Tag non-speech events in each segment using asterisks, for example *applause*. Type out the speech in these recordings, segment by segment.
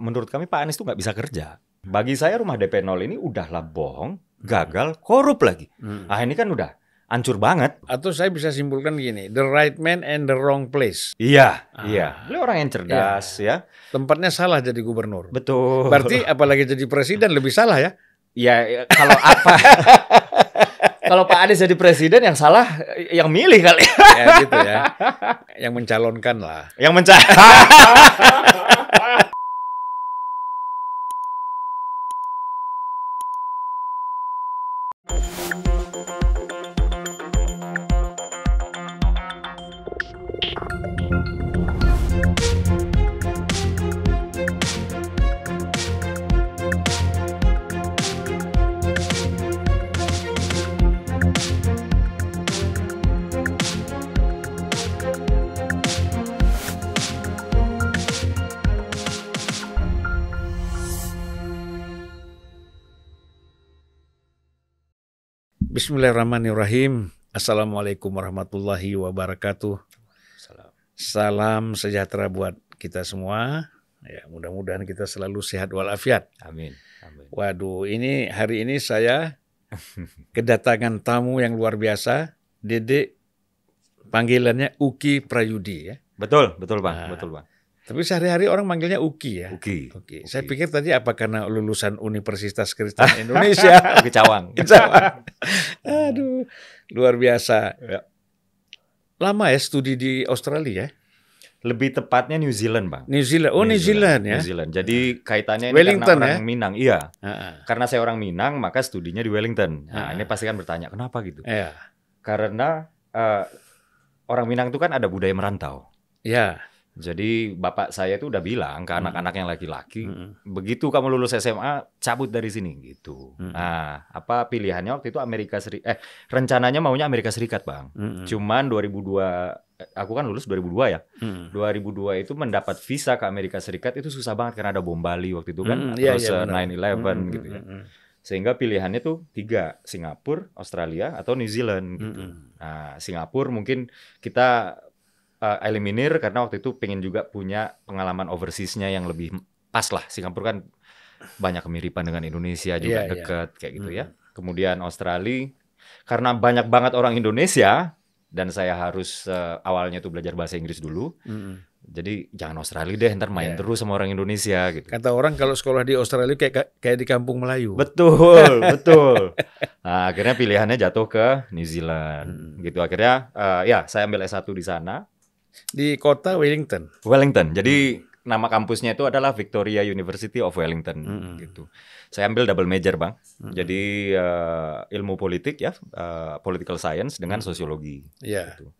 menurut kami Pak Anies itu nggak bisa kerja. Bagi saya rumah DP 0 ini udahlah bohong, gagal, korup lagi. Hmm. Ah ini kan udah ancur banget. Atau saya bisa simpulkan gini, the right man and the wrong place. Iya, ah. iya. Lu orang yang cerdas iya. ya. Tempatnya salah jadi gubernur. Betul. Berarti apalagi jadi presiden lebih salah ya? Iya, iya kalau apa *laughs* kalau Pak Anies jadi presiden yang salah yang milih kali. ya gitu ya. Yang mencalonkan lah. Yang mencalonkan. *laughs* Bismillahirrahmanirrahim. Assalamualaikum warahmatullahi wabarakatuh. Salam. Salam sejahtera buat kita semua. Ya, mudah-mudahan kita selalu sehat walafiat. Amin. Amin. Waduh, ini hari ini saya *laughs* kedatangan tamu yang luar biasa, Dedek panggilannya Uki Prayudi ya. Betul, betul Bang, nah, betul Bang. Tapi sehari-hari orang manggilnya Uki ya. Uki. Uki. Saya pikir tadi apa karena lulusan Universitas Kristen *laughs* Indonesia? Uki Cawang. Cawang. Aduh, luar biasa. Ya. Lama ya studi di Australia ya? Lebih tepatnya New Zealand, Bang. New Zealand. Oh, New, Zealand, ya. New Zealand. Jadi nah. kaitannya ini Wellington, karena orang ya? Minang. Iya. Uh -uh. Karena saya orang Minang, maka studinya di Wellington. Nah, uh -uh. ini pasti kan bertanya, kenapa gitu? Iya. Karena uh, orang Minang itu kan ada budaya merantau. Iya. Yeah jadi bapak saya itu udah bilang ke hmm. anak-anak yang laki-laki, hmm. begitu kamu lulus SMA cabut dari sini gitu. Hmm. Nah, apa pilihannya waktu itu Amerika Serikat eh rencananya maunya Amerika Serikat, Bang. Hmm. hmm. Cuman 2002 eh, aku kan lulus 2002 ya. Hmm. 2002 itu mendapat visa ke Amerika Serikat itu susah banget karena ada bom Bali waktu itu kan, hmm, iya, terus terus yeah, 9/11 hmm, gitu ya. Hmm, Sehingga pilihannya tuh tiga, Singapura, Australia atau New Zealand gitu. Hmm. Nah, Singapura mungkin kita uh, eliminir karena waktu itu pengen juga punya pengalaman overseasnya yang lebih pas lah. Singapura kan banyak kemiripan dengan Indonesia juga yeah, iya. dekat yeah. kayak gitu ya. hmm. ya. Kemudian Australia karena banyak banget orang Indonesia dan saya harus uh, awalnya tuh belajar bahasa Inggris dulu. -hmm. Jadi jangan Australia deh, ntar main yeah. terus sama orang Indonesia gitu. Kata orang kalau sekolah di Australia kayak kayak di kampung Melayu. Betul, *laughs* betul. Nah, akhirnya pilihannya jatuh ke New Zealand. hmm. Gitu akhirnya uh, ya saya ambil S1 di sana. Di kota Wellington. Wellington. Jadi nama kampusnya itu adalah Victoria University of Wellington -hmm. gitu. Saya ambil double major, Bang. -hmm. Jadi uh, ilmu politik ya, uh, political science dengan -hmm. sosiologi yeah. gitu.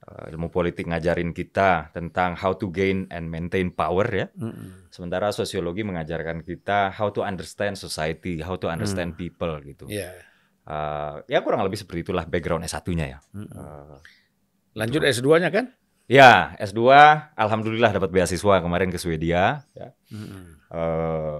Uh, ilmu politik ngajarin kita tentang how to gain and maintain power ya. Mm -hmm. Sementara sosiologi mengajarkan kita how to understand society, how to understand mm. people gitu. Yeah. Iya. Uh, ya kurang lebih seperti itulah background S1-nya ya. Mm -hmm. uh, Lanjut gitu. S2-nya kan? Ya, S2 alhamdulillah dapat beasiswa kemarin ke Swedia ya. Mm-hmm. Uh,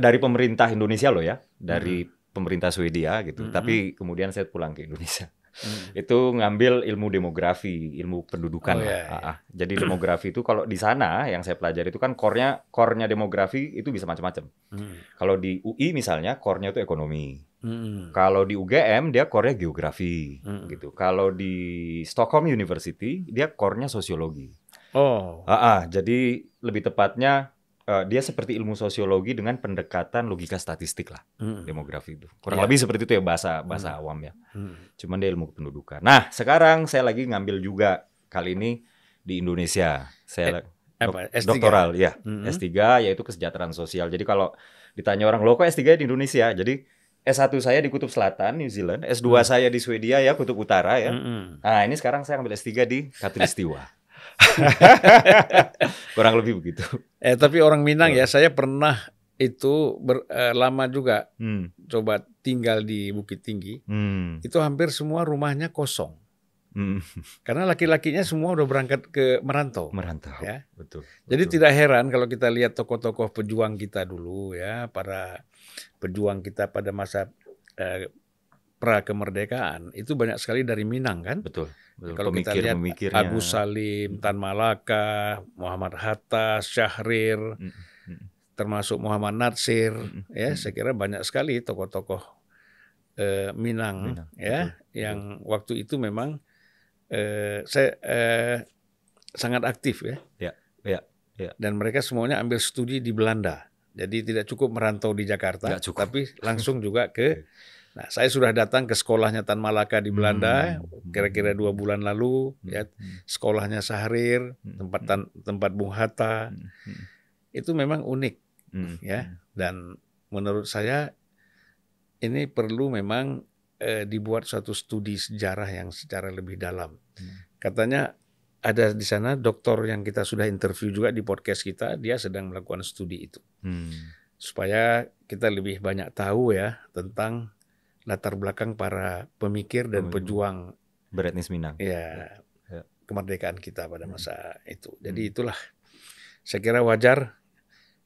dari pemerintah Indonesia loh ya, dari hmm pemerintah Swedia gitu. hmm Tapi kemudian saya pulang ke Indonesia hmm. itu ngambil ilmu demografi, ilmu pendudukan. Oh, Iya, iya. Ah, ah. Jadi demografi itu kalau di sana yang saya pelajari itu kan core-nya core-nya demografi itu bisa macam-macam. Hmm. Kalau di UI misalnya core-nya itu ekonomi. Hmm. Kalau di UGM dia core-nya geografi hmm. gitu. Kalau di Stockholm University dia core-nya sosiologi. Oh. Ah, ah. jadi lebih tepatnya Eh, dia seperti ilmu sosiologi dengan pendekatan logika statistik lah hmm. demografi itu kurang ya. lebih seperti itu ya bahasa hmm. bahasa hmm. awam ya hmm. cuman dia ilmu kependudukan nah sekarang saya lagi ngambil juga kali ini di Indonesia saya eh, apa, doktoral ya hmm. S3 yaitu kesejahteraan sosial jadi kalau ditanya orang lo kok S3 di Indonesia jadi S1 saya di Kutub Selatan New Zealand S2 hmm. saya di Swedia ya Kutub Utara ya hmm. nah ini sekarang saya ambil S3 di Katulistiwa *laughs* *laughs* Kurang lebih begitu. Eh tapi orang Minang ya, iya. saya pernah itu ber, eh, lama juga hmm. coba tinggal di Bukit Tinggi. Hmm. Itu hampir semua rumahnya kosong. Hmm. Karena laki-lakinya semua udah berangkat ke merantau. Merantau. Ya. Betul. Jadi betul. tidak heran kalau kita lihat tokoh-tokoh pejuang kita dulu ya, para pejuang kita pada masa eh, pra kemerdekaan itu banyak sekali dari Minang kan? Betul. betul. Kalau Pemikir, kita lihat memikirnya. Agus Salim, Tan Malaka, Muhammad Hatta, Syahrir, mm -hmm. termasuk Muhammad Natsir, mm -hmm. ya saya kira banyak sekali tokoh-tokoh eh, Minang, Minang ya betul. yang betul. waktu itu memang eh, saya eh, sangat aktif ya. Ya, ya, ya. Dan mereka semuanya ambil studi di Belanda. Jadi tidak cukup merantau di Jakarta, tapi langsung juga *laughs* ke Nah, saya sudah datang ke sekolahnya Tan Malaka di Belanda hmm. kira-kira hmm. dua bulan lalu, hmm. ya sekolahnya Sahrir, hmm. tempat Tan, tempat Bung Hatta itu memang unik, ya. Dan menurut saya ini perlu memang eh, dibuat suatu studi sejarah yang secara lebih dalam. Katanya ada di sana dokter yang kita sudah interview juga di podcast kita, dia sedang melakukan studi itu supaya kita lebih banyak tahu ya tentang latar belakang para pemikir dan oh, iya. pejuang beretnis Minang. Iya. Ya, ya, kemerdekaan kita pada hmm. masa itu. Hmm. Jadi itulah saya kira wajar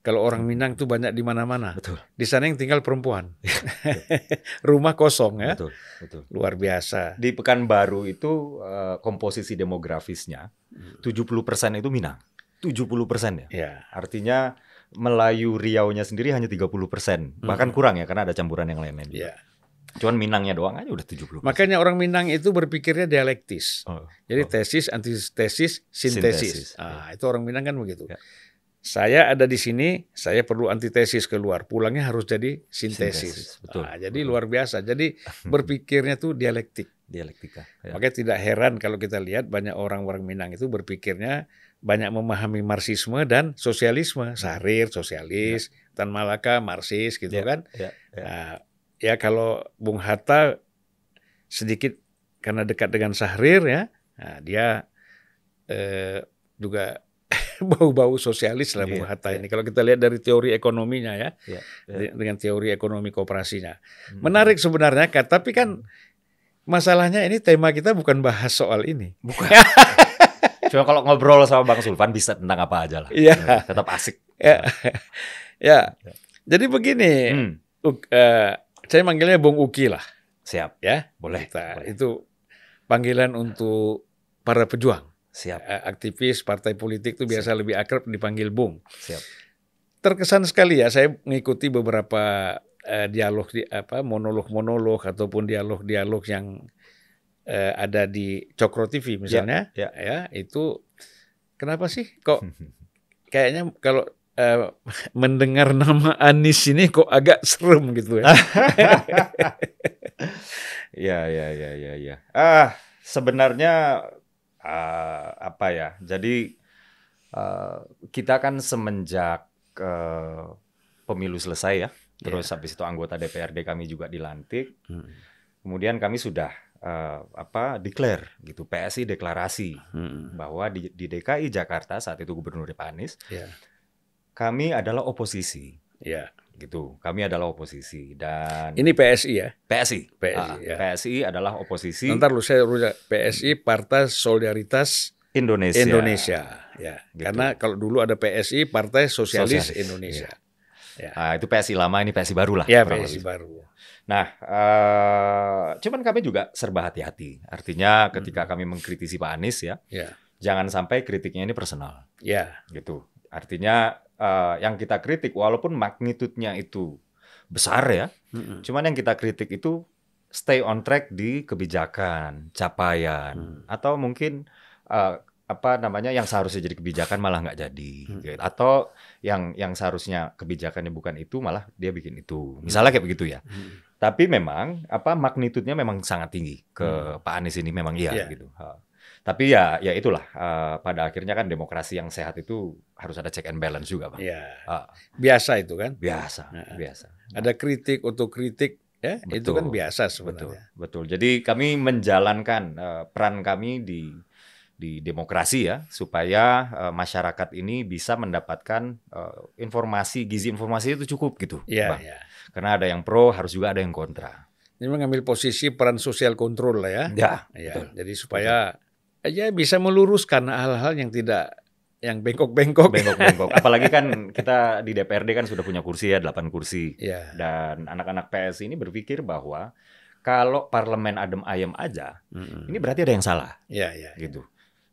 kalau orang hmm. Minang itu banyak di mana-mana. Betul. Di sana yang tinggal perempuan. *laughs* Iya. *laughs* Rumah kosong ya. Betul, betul. Luar biasa. Di Pekanbaru itu eh, komposisi demografisnya puluh 70% itu Minang. 70% ya. ya. Artinya Melayu Riau-nya sendiri hanya 30%, hmm. bahkan kurang ya karena ada campuran yang lain-lain. -lain. -lain. Ya. Cuman Minangnya doang aja udah 70. Makanya orang Minang itu berpikirnya dialektis. Oh. Jadi oh. tesis, antitesis, sintesis. sintesis. Iya. Ah, ya. itu orang Minang kan begitu. Ya. Saya ada di sini, saya perlu antitesis keluar. Pulangnya harus jadi sintesis. sintesis. Betul. Ah, jadi Betul. luar biasa. Jadi *laughs* berpikirnya tuh dialektik. Dialektika. Ya. Makanya tidak heran kalau kita lihat banyak orang-orang Minang itu berpikirnya banyak memahami marxisme dan sosialisme. Sarir sosialis, ya. Tan Malaka marxis gitu ya. kan. Ya. Ya. Nah, ya kalau Bung Hatta sedikit karena dekat dengan Sahrir ya, nah dia eh, juga *laughs* bau-bau sosialis lah Bung iya, Hatta yeah. ini. Kalau kita lihat dari teori ekonominya ya, yeah, yeah. dengan teori ekonomi kooperasinya, hmm. menarik sebenarnya. Kan, tapi kan hmm. masalahnya ini tema kita bukan bahas soal ini. Bukan. *laughs* Cuma kalau ngobrol sama Bang Sulfan bisa tentang apa aja lah. Iya. Tetap asik. Ya. *laughs* Yeah. ya. Jadi begini, hmm. uh, saya manggilnya Bung Uki lah. Siap. Ya, boleh. Kita, boleh. Itu panggilan untuk para pejuang. Siap. Ya, aktivis partai politik itu biasa Siap. lebih akrab dipanggil Bung. Siap. Terkesan sekali ya saya mengikuti beberapa uh, dialog di apa monolog-monolog ataupun dialog-dialog yang uh, ada di Cokro TV misalnya. Ya, ya. ya, itu kenapa sih kok *laughs* kayaknya kalau Uh, *laughs* mendengar nama Anis ini kok agak serem gitu ya. *laughs* ya ya ya ya ya. Ah, sebenarnya uh, apa ya? Jadi uh, kita kan semenjak uh, pemilu selesai ya, terus yeah. habis itu anggota DPRD kami juga dilantik. Hmm. Kemudian kami sudah uh, apa declare gitu PSI deklarasi hmm. bahwa di, di DKI Jakarta saat itu Gubernur Pak Anies yeah kami adalah oposisi. Ya. Gitu. Kami adalah oposisi dan ini PSI ya. PSI. PSI. Ah, ya. PSI adalah oposisi. Ntar lu saya rujak PSI Partai Solidaritas Indonesia. Indonesia. Ya. Gitu. Karena kalau dulu ada PSI Partai Sosialis, Sosialis. Iya. Indonesia. Ya. Ya. Nah, itu PSI lama, ini PSI baru lah. Ya, PSI baru. Nah, uh, cuman kami juga serba hati-hati. Artinya ketika hmm. kami mengkritisi Pak Anies ya, ya, jangan sampai kritiknya ini personal. Ya. Gitu. Artinya uh, yang kita kritik walaupun magnitudenya itu besar ya. Mm -hmm. Cuman yang kita kritik itu stay on track di kebijakan, capaian mm. atau mungkin uh, apa namanya yang seharusnya jadi kebijakan malah nggak jadi hmm. Gitu. atau yang yang seharusnya kebijakannya bukan itu malah dia bikin itu misalnya kayak begitu ya hmm. tapi memang apa magnitudenya memang sangat tinggi ke hmm. Pak Anies ini memang iya yeah. gitu tapi ya ya itulah uh, pada akhirnya kan demokrasi yang sehat itu harus ada check and balance juga, Pak. Ya. Uh, ah. biasa itu kan? Biasa, nah, biasa. Ada kritik, untuk kritik, ya, betul, itu kan biasa sebenarnya. Betul, betul. Jadi kami menjalankan uh, peran kami di di demokrasi ya supaya uh, masyarakat ini bisa mendapatkan uh, informasi gizi informasi itu cukup gitu ya, bang iya. karena ada yang pro harus juga ada yang kontra ini mengambil posisi peran sosial kontrol lah ya ya ya. jadi supaya aja ya, bisa meluruskan hal-hal yang tidak yang bengkok-bengkok. Bengkok-bengkok. *laughs* Apalagi kan kita di DPRD kan sudah punya kursi ya, 8 kursi. Ya. Dan anak-anak PS ini berpikir bahwa kalau parlemen adem ayem aja, -hmm. ini berarti ada yang salah. Iya, ya. iya. gitu.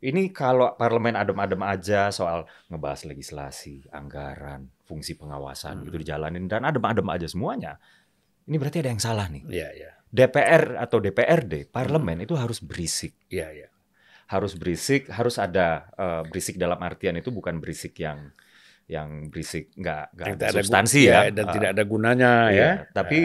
Ini kalau parlemen adem-adem aja soal ngebahas legislasi, anggaran, fungsi pengawasan mm gitu dijalanin dan adem-adem aja semuanya. Ini berarti ada yang salah nih. Iya, ya. iya. DPR atau DPRD, parlemen itu harus berisik. Iya, ya. iya harus berisik, harus ada uh, berisik dalam artian itu bukan berisik yang yang berisik nggak nggak ada, ada substansi ya. ya, dan uh, tidak ada gunanya ya. ya. Tapi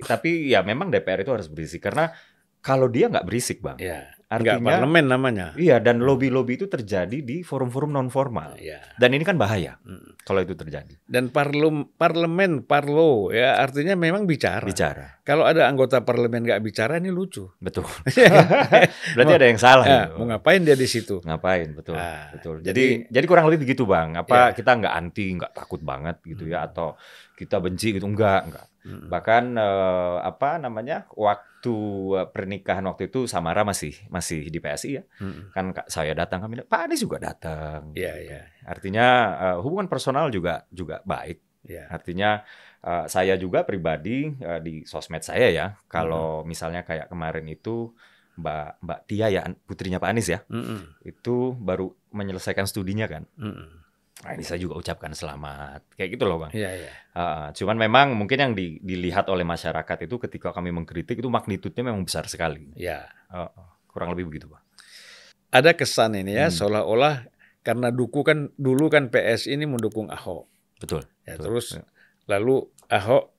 uh. tapi ya memang DPR itu harus berisik karena kalau dia nggak berisik bang, yeah. Artinya Enggak, parlemen namanya. Iya, dan lobby-lobby itu terjadi di forum-forum non formal. Iya. Dan ini kan bahaya hmm. kalau itu terjadi. Dan parlum, parlemen, parlo ya artinya memang bicara. Bicara. Kalau ada anggota parlemen nggak bicara ini lucu. Betul. *laughs* Iya kan? Berarti ada yang salah. Ya, gitu. Mau ngapain dia di situ? Ngapain, betul. Ah, betul. Jadi, jadi jadi kurang lebih begitu, Bang. Apa ya. kita nggak anti, nggak takut banget gitu hmm. ya atau kita benci gitu enggak, enggak. Hmm. Bahkan eh, apa namanya? waktu waktu eh, pernikahan waktu itu Samara masih masih di PSI ya. Hmm. Kan saya datang kami Pak Anies juga datang. Iya, yeah, gitu iya. Yeah. Kan. Artinya uh, hubungan personal juga juga baik. Yeah. Artinya uh, saya juga pribadi uh, di sosmed saya ya, kalau hmm. misalnya kayak kemarin itu Mbak Mbak Tia ya putrinya Pak Anies ya. hmm. Itu baru menyelesaikan studinya kan. hmm. Nah, ini saya juga ucapkan selamat. Kayak gitu loh, Bang. Iya, iya. Uh, cuman memang mungkin yang di, dilihat oleh masyarakat itu ketika kami mengkritik itu magnitudenya memang besar sekali. Iya. Uh, kurang lebih begitu, Bang. Ada kesan ini ya hmm. seolah-olah karena Duku kan dulu kan PS ini mendukung Ahok. Betul. Ya, betul. terus ya. lalu Ahok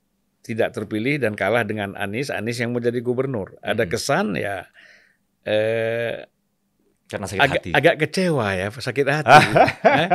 tidak terpilih dan kalah dengan Anies, Anies yang mau jadi gubernur. Ada hmm. kesan ya eh karena sakit agak, hati. Agak kecewa ya, sakit hati. *laughs* Eh,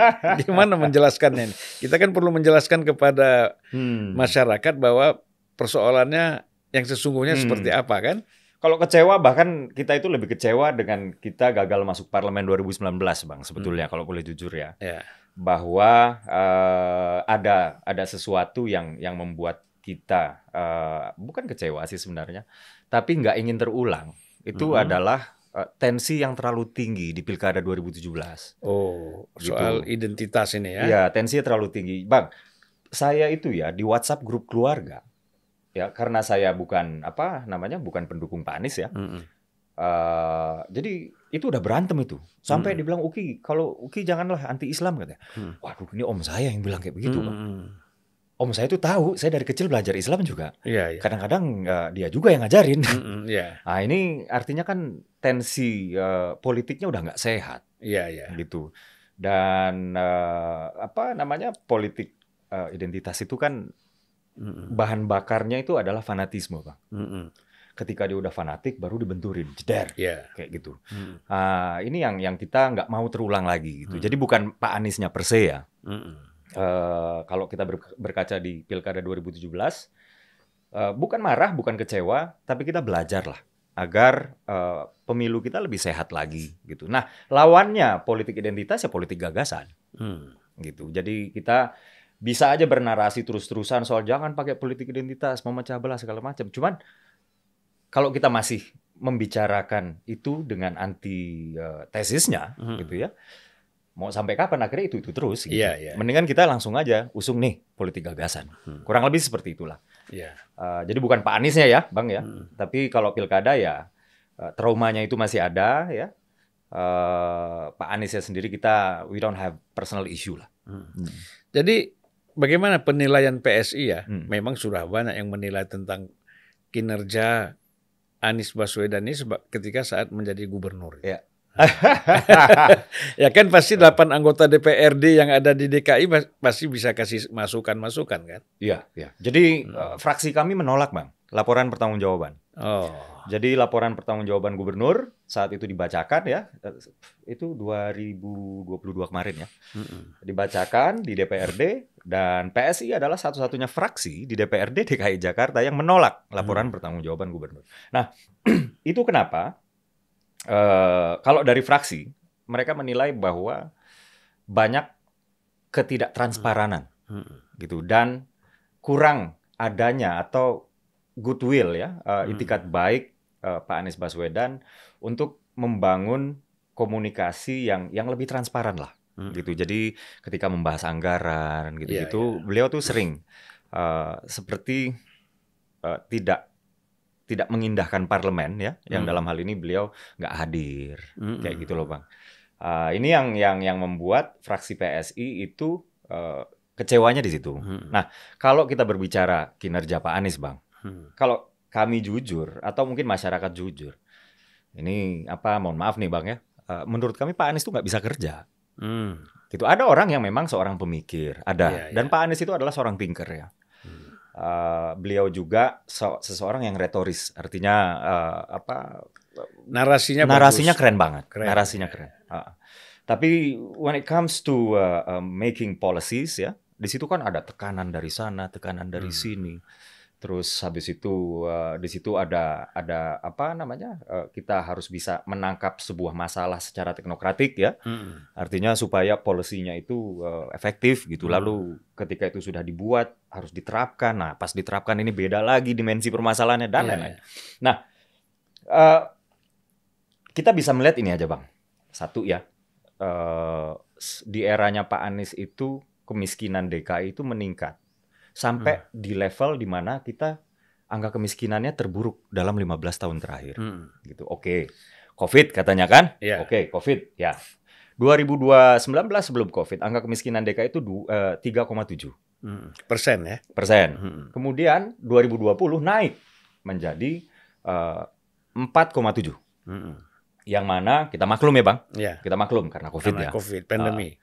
gimana menjelaskannya? Ini? Kita kan perlu menjelaskan kepada hmm. masyarakat bahwa persoalannya yang sesungguhnya hmm. seperti apa kan? Kalau kecewa bahkan kita itu lebih kecewa dengan kita gagal masuk parlemen 2019 bang hmm. sebetulnya hmm. kalau boleh jujur ya. ya. Bahwa uh, ada ada sesuatu yang yang membuat kita uh, bukan kecewa sih sebenarnya, tapi nggak ingin terulang itu -hmm. adalah Eh, tensi yang terlalu tinggi di Pilkada 2017. Oh, gitu. soal identitas ini ya. Iya, tensi terlalu tinggi. Bang, saya itu ya di WhatsApp grup keluarga. Ya, karena saya bukan apa namanya? bukan pendukung Pak Anies ya. Mm -mm. Uh, jadi itu udah berantem itu. Sampai mm dibilang Uki, kalau Uki janganlah anti Islam katanya. Mm. Waduh, ini om saya yang bilang kayak begitu, mm Bang om saya itu tahu, saya dari kecil belajar Islam juga. Yeah, yeah. Kadang-kadang uh, dia juga yang ngajarin. Mm -hmm, yeah. Nah ini artinya kan tensi uh, politiknya udah nggak sehat. yeah, Yeah. Gitu. Dan uh, apa namanya politik uh, identitas itu kan mm -hmm. bahan bakarnya itu adalah fanatisme, bang. Mm -hmm. Ketika dia udah fanatik, baru dibenturin, jeder, yeah. kayak gitu. Mm. Uh, ini yang yang kita nggak mau terulang lagi gitu. Mm. Jadi bukan Pak Aniesnya per se ya. Mm -hmm uh, kalau kita berkaca di Pilkada 2017 uh, eh, bukan marah, bukan kecewa, tapi kita belajar lah agar uh, pemilu kita lebih sehat lagi gitu. Nah, lawannya politik identitas ya politik gagasan. Hmm. Gitu. Jadi kita bisa aja bernarasi terus-terusan soal jangan pakai politik identitas, memecah belah segala macam. Cuman kalau kita masih membicarakan itu dengan anti uh, tesisnya hmm. gitu ya mau sampai kapan akhirnya itu itu terus gitu. yeah, yeah. mendingan kita langsung aja usung nih politik gagasan hmm. kurang lebih seperti itulah yeah. Iya. uh, jadi bukan Pak Aniesnya ya bang ya hmm. tapi kalau pilkada ya uh, traumanya itu masih ada ya uh, Pak ya sendiri kita we don't have personal issue lah hmm. Hmm. jadi bagaimana penilaian PSI ya hmm. memang sudah banyak yang menilai tentang kinerja Anies Baswedan ini ketika saat menjadi gubernur yeah. *laughs* ya kan pasti 8 anggota DPRD yang ada di DKI pasti bisa kasih masukan-masukan kan? Iya, iya. Jadi hmm. Eh, fraksi kami menolak, Bang, laporan pertanggungjawaban. Oh. Jadi laporan pertanggungjawaban gubernur saat itu dibacakan ya, eh, itu 2022 kemarin ya. Hmm. Dibacakan di DPRD dan PSI adalah satu-satunya fraksi di DPRD DKI Jakarta yang menolak laporan hmm. pertanggungjawaban gubernur. Nah, *clears throat* itu kenapa Eh, kalau dari fraksi mereka menilai bahwa banyak ketidaktransparan hmm. hmm. gitu dan kurang adanya atau goodwill ya uh, itikat hmm. baik uh, Pak Anies Baswedan untuk membangun komunikasi yang yang lebih transparan lah hmm. gitu jadi ketika membahas anggaran gitu-gitu yeah, yeah. beliau tuh sering uh, seperti uh, tidak tidak mengindahkan parlemen ya, hmm. yang dalam hal ini beliau nggak hadir, hmm. kayak hmm, gitu loh hmm. bang. Uh, ini yang yang yang membuat fraksi PSI itu uh, kecewanya di situ. Hmm. Nah, kalau kita berbicara kinerja Pak Anies bang, hmm. kalau kami jujur atau mungkin masyarakat jujur, ini apa? Mohon maaf nih bang ya. Uh, menurut kami Pak Anies itu nggak bisa kerja. Hmm. Gitu. Ada orang yang memang seorang pemikir, ada. Yeah, Dan iya. Pak Anies itu adalah seorang thinker ya uh, beliau juga so, seseorang yang retoris, artinya uh, apa? Narasinya narasinya bagus. keren banget, keren. narasinya keren. Uh, tapi when it comes to uh, uh, making policies ya, di situ kan ada tekanan dari sana, tekanan dari hmm. sini Terus habis itu uh, di situ ada ada apa namanya uh, kita harus bisa menangkap sebuah masalah secara teknokratik ya, hmm. artinya supaya polisinya itu uh, efektif gitu. Lalu ketika itu sudah dibuat harus diterapkan. Nah pas diterapkan ini beda lagi dimensi permasalahannya dan iya, lain-lain. Yeah. Nah uh, kita bisa melihat ini aja bang, satu ya uh, di eranya Pak Anies itu kemiskinan DKI itu meningkat sampai hmm. di level di mana kita angka kemiskinannya terburuk dalam 15 tahun terakhir. Hmm. Gitu. Oke. Covid katanya kan? Yeah. Oke, Covid. Ya. 2019 sebelum Covid, angka kemiskinan DKI itu 3,7 eh, hmm. persen ya. Persen. Hmm. Kemudian 2020 naik menjadi eh, uh, 4,7. Hmm. Yang mana kita maklum ya, Bang? Yeah. Kita maklum karena Covid karena ya. Covid pandemi. Uh,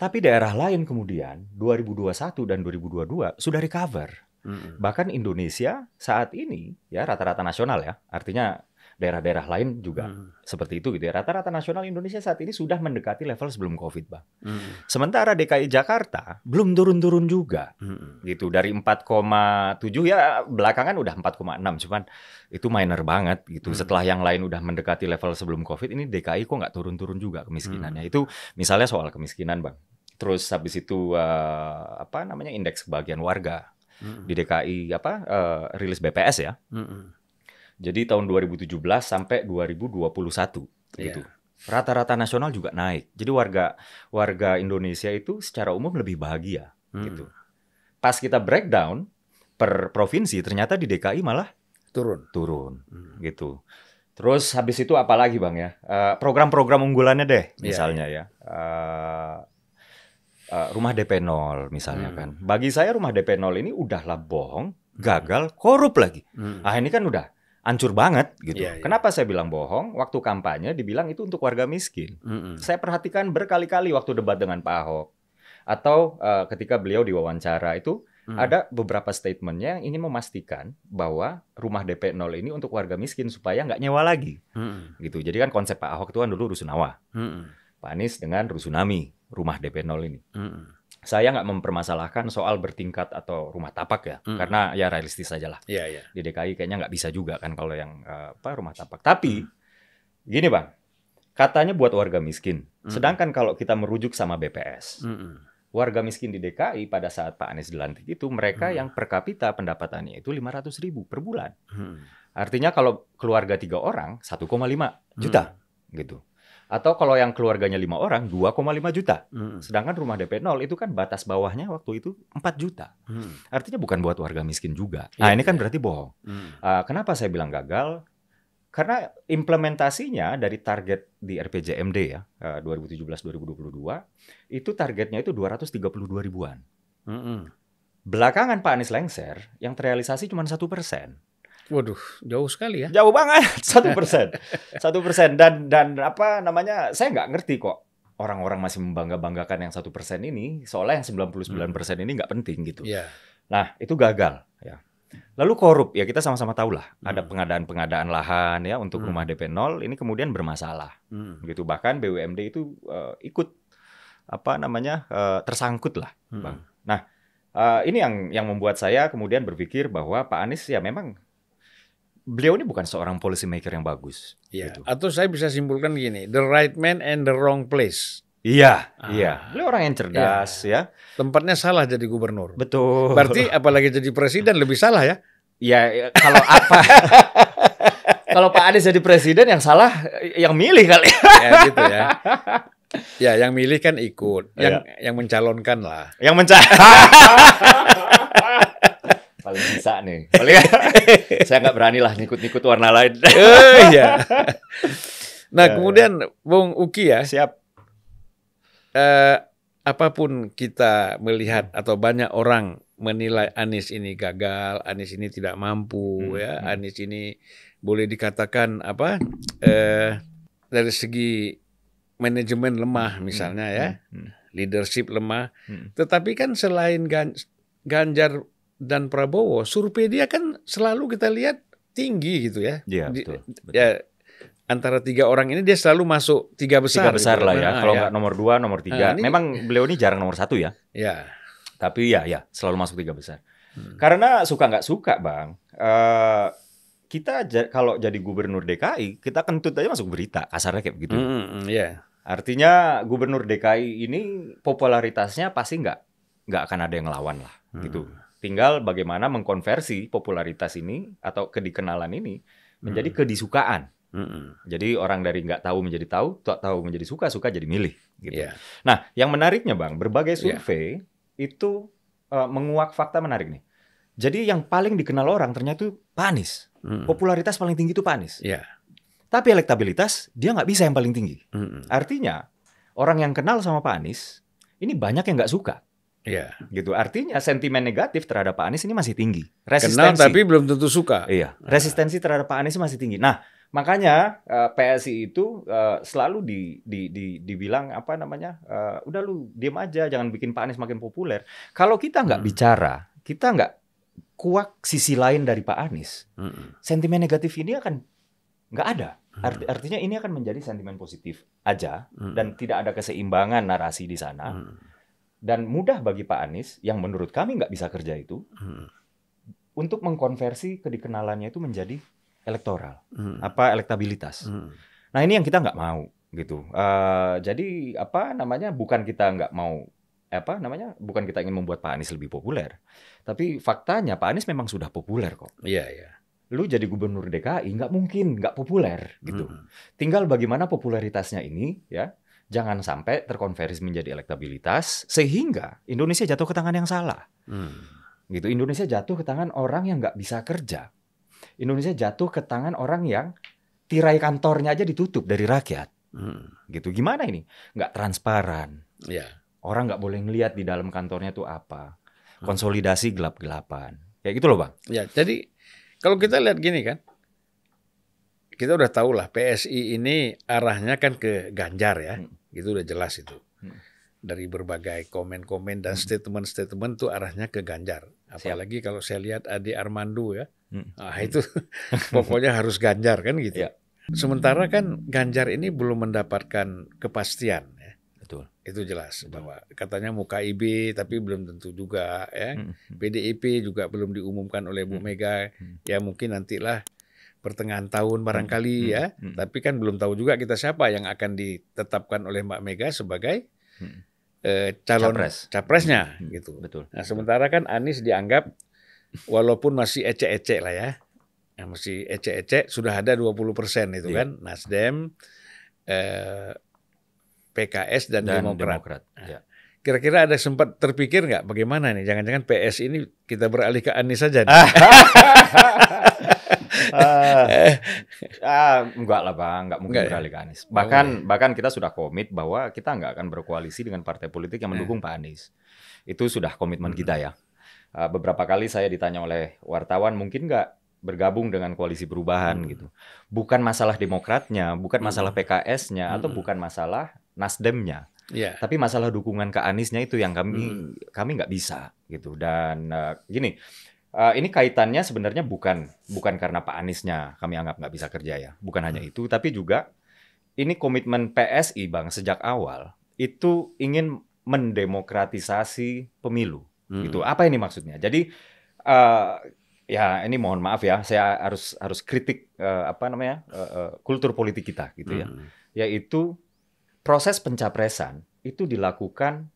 tapi daerah lain kemudian 2021 dan 2022 sudah recover. hmm Bahkan Indonesia saat ini ya rata-rata nasional ya, artinya daerah-daerah lain juga hmm seperti itu gitu ya. Rata-rata nasional Indonesia saat ini sudah mendekati level sebelum Covid, Bang. hmm Sementara DKI Jakarta belum turun-turun juga. Mm-hmm. Gitu dari 4,7 ya belakangan udah 4,6 cuman itu minor banget gitu. hmm Setelah yang lain udah mendekati level sebelum Covid, ini DKI kok nggak turun-turun juga kemiskinannya. hmm Itu misalnya soal kemiskinan, Bang terus habis itu uh, apa namanya indeks kebahagiaan warga mm -hmm. di DKI apa uh, rilis BPS ya. Mm -hmm. Jadi tahun 2017 sampai 2021 yeah. gitu. Iya. Rata-rata nasional juga naik. Jadi warga warga Indonesia itu secara umum lebih bahagia gitu. mm. gitu. Pas kita breakdown per provinsi ternyata di DKI malah turun. Turun mm. gitu. Terus habis itu apa lagi bang ya? Eh, program-program uh, unggulannya deh, iya, misalnya yeah, yeah. ya. Uh, Eh, rumah DP 0 misalnya hmm. kan. Bagi saya rumah DP 0 ini udahlah bohong, hmm. gagal, korup lagi. Hmm. Ah ini kan udah ancur banget gitu. Yeah, yeah. Kenapa saya bilang bohong? Waktu kampanye dibilang itu untuk warga miskin. -hmm. Saya perhatikan berkali-kali waktu debat dengan Pak Ahok atau uh, ketika beliau diwawancara itu mm. ada beberapa statementnya yang ingin memastikan bahwa rumah DP 0 ini untuk warga miskin supaya nggak nyewa lagi. -hmm. Gitu. Jadi kan konsep Pak Ahok itu kan dulu rusunawa. Mm -hmm. Pak Anies dengan rusunami rumah DP 0 ini. Mm. Saya nggak mempermasalahkan soal bertingkat atau rumah tapak ya, mm. karena ya realistis saja lah. Yeah, yeah. Di DKI kayaknya nggak bisa juga kan kalau yang eh, apa rumah tapak. Tapi mm. gini bang, katanya buat warga miskin. Mm. Sedangkan kalau kita merujuk sama BPS, mm. warga miskin di DKI pada saat Pak Anies dilantik itu mereka mm. yang per kapita pendapatannya itu 500 ribu per bulan. Mm. Artinya kalau keluarga tiga orang 1,5 juta mm. gitu. Atau kalau yang keluarganya lima orang 2,5 juta. Hmm. Sedangkan rumah DP 0 itu kan batas bawahnya waktu itu 4 juta. Hmm. Artinya bukan buat warga miskin juga. Ya, nah, ini iya, kan iya. berarti bohong. Hmm. Uh, kenapa saya bilang gagal? Karena implementasinya dari target di RPJMD ya, ah, uh, 2017-2022, itu targetnya itu 232 ribuan. Hmm. Belakangan Pak Anies lengser, yang terrealisasi cuma satu persen. Waduh, jauh sekali ya. Jauh banget, *laughs* satu *laughs* persen, satu persen. Dan dan apa namanya? Saya nggak ngerti kok orang-orang masih membangga-banggakan yang satu persen ini, seolah yang 99 hmm. persen ini nggak penting gitu. Yeah. Nah, itu gagal. Ya. Lalu korup, ya kita sama-sama tahu lah. Hmm. Ada pengadaan-pengadaan lahan ya untuk hmm. rumah DP 0 ini kemudian bermasalah. Hmm. Gitu bahkan BUMD itu uh, ikut apa namanya uh, tersangkut lah, hmm. bang. Nah. Uh, ini yang yang membuat saya kemudian berpikir bahwa Pak Anies ya memang beliau ini bukan seorang policy maker yang bagus. Iya. Gitu. Atau saya bisa simpulkan gini, the right man and the wrong place. Iya, ah. iya. Beliau orang yang cerdas iya. ya. Tempatnya salah jadi gubernur. Betul. Berarti apalagi jadi presiden lebih salah ya? Iya, iya kalau apa? *laughs* kalau Pak Anies jadi presiden yang salah yang milih kali. ya gitu ya. Ya, yang milih kan ikut, iya. yang ya. yang mencalonkan lah. Yang mencalon. *laughs* paling bisa nih. Paling *laughs* saya nggak berani lah nikut-nikut warna lain. Eh, iya. nah ya, kemudian ya. Bung Uki ya. Siap. Eh, apapun kita melihat atau banyak orang menilai Anies ini gagal, Anies ini tidak mampu hmm, ya, hmm. Anies ini boleh dikatakan apa eh, dari segi manajemen lemah hmm, misalnya ya. hmm, ya, hmm. leadership lemah. Hmm. Tetapi kan selain Ganjar dan Prabowo, survei dia kan selalu kita lihat tinggi gitu ya. Iya, betul. Ya, antara tiga orang ini dia selalu masuk tiga besar. Tiga besar gitu. lah ya. Nah, kalau ya. nggak nomor dua, nomor tiga. Nah, ini, Memang beliau ini jarang nomor satu ya. Iya. Tapi ya, ya selalu masuk tiga besar. Hmm. Karena suka nggak suka, bang. Uh, kita kalau jadi gubernur DKI, kita kentut aja masuk berita. Kasarnya kayak begitu. Hmm, hmm yeah. Artinya gubernur DKI ini popularitasnya pasti nggak nggak akan ada yang lawan lah, hmm. gitu. Tinggal bagaimana mengkonversi popularitas ini atau kedikenalan ini menjadi hmm. kedisukaan. Hmm. Jadi orang dari nggak tahu menjadi tahu, tak tahu menjadi suka, suka jadi milih. Gitu. Yeah. Nah, yang menariknya bang, berbagai iya. survei yeah. itu uh, menguak fakta menarik nih. Jadi yang paling dikenal orang ternyata itu Pak Anies. Hmm. Popularitas paling tinggi itu Pak Anies. Yeah. Tapi elektabilitas dia nggak bisa yang paling tinggi. Hmm. Artinya orang yang kenal sama Pak Anies ini banyak yang nggak suka. Iya. Gitu. Artinya sentimen negatif terhadap Pak Anies ini masih tinggi. Resistensi. Kenal tapi belum tentu suka. Iya. Nah. Resistensi terhadap Pak Anies masih tinggi. Nah, makanya uh, eh, PSI itu uh, selalu di, di, di, dibilang apa namanya? Uh, udah lu diem aja, jangan bikin Pak Anies makin populer. Kalau kita nggak hmm. bicara, kita nggak kuak sisi lain dari Pak Anies, hmm. sentimen negatif ini akan nggak ada. Hmm. Art, artinya ini akan menjadi sentimen positif aja hmm. dan tidak ada keseimbangan narasi di sana. Hmm dan mudah bagi Pak Anies yang menurut kami nggak bisa kerja itu hmm. untuk mengkonversi kedikenalannya itu menjadi elektoral hmm. apa elektabilitas hmm. nah ini yang kita nggak mau gitu uh, jadi apa namanya bukan kita nggak mau apa namanya bukan kita ingin membuat Pak Anies lebih populer tapi faktanya Pak Anies memang sudah populer kok iya yeah, iya yeah lu jadi gubernur DKI nggak mungkin nggak populer gitu. Hmm. Tinggal bagaimana popularitasnya ini ya jangan sampai terkonversi menjadi elektabilitas sehingga Indonesia jatuh ke tangan yang salah. Hmm. Gitu. Indonesia jatuh ke tangan orang yang nggak bisa kerja. Indonesia jatuh ke tangan orang yang tirai kantornya aja ditutup dari rakyat. Hmm. Gitu. Gimana ini? Nggak transparan. Yeah. Orang nggak boleh ngelihat di dalam kantornya tuh apa. Hmm. Konsolidasi gelap-gelapan. Kayak gitu loh bang. Ya, jadi kalau kita lihat gini kan, kita udah tahu lah PSI ini arahnya kan ke Ganjar ya. Hmm. Itu udah jelas itu. Hmm. Dari berbagai komen-komen dan hmm. statement-statement tuh arahnya ke Ganjar. Apalagi Siap. kalau saya lihat Adi Armando ya. Hmm. Ah, itu *laughs* pokoknya harus Ganjar kan gitu. Ya. Sementara kan Ganjar ini belum mendapatkan kepastian ya. Betul. Itu jelas Betul. bahwa katanya mau KIB tapi belum tentu juga ya. Hmm. PDIP hmm. juga belum diumumkan oleh Bu Mega. Hmm. Ya mungkin nantilah pertengahan tahun barangkali hmm, hmm, ya. Hmm, Tapi kan belum tahu juga kita siapa yang akan ditetapkan oleh Mbak Mega sebagai hmm. eh, calon Capres. capresnya hmm, hmm gitu. Betul. Nah, sementara kan Anies dianggap walaupun masih ecek-ecek lah ya. Ya, masih ecek-ecek sudah ada 20% itu yeah. kan Nasdem eh, PKS dan, dan Demokrat. Demokrat. Nah, ya. Kira-kira ada sempat terpikir nggak bagaimana nih? Jangan-jangan PS ini kita beralih ke Anies saja. Nih. *laughs* uh, uh, enggak lah bang, enggak mungkin enggak, ya? beralih ke Anies. Bahkan oh, iya. bahkan kita sudah komit bahwa kita enggak akan berkoalisi dengan partai politik yang eh. mendukung eh. Pak Anies. Itu sudah komitmen hmm. kita ya. Uh, beberapa kali saya ditanya oleh wartawan, mungkin enggak bergabung dengan koalisi perubahan hmm. gitu. Bukan masalah demokratnya, bukan masalah PKS-nya, hmm. atau hmm. bukan masalah Nasdem-nya. Yeah. Tapi masalah dukungan ke Aniesnya itu yang kami hmm. kami nggak bisa gitu. Dan uh, gini, Uh, ini kaitannya sebenarnya bukan bukan karena Pak Aniesnya kami anggap nggak bisa kerja ya, bukan hanya hmm. itu, tapi juga ini komitmen PSI bang sejak awal itu ingin mendemokratisasi pemilu, hmm. gitu. Apa ini maksudnya? Jadi uh, ya ini mohon maaf ya, saya harus harus kritik uh, apa namanya uh, uh, kultur politik kita gitu ya. hmm. ya, yaitu proses pencapresan itu dilakukan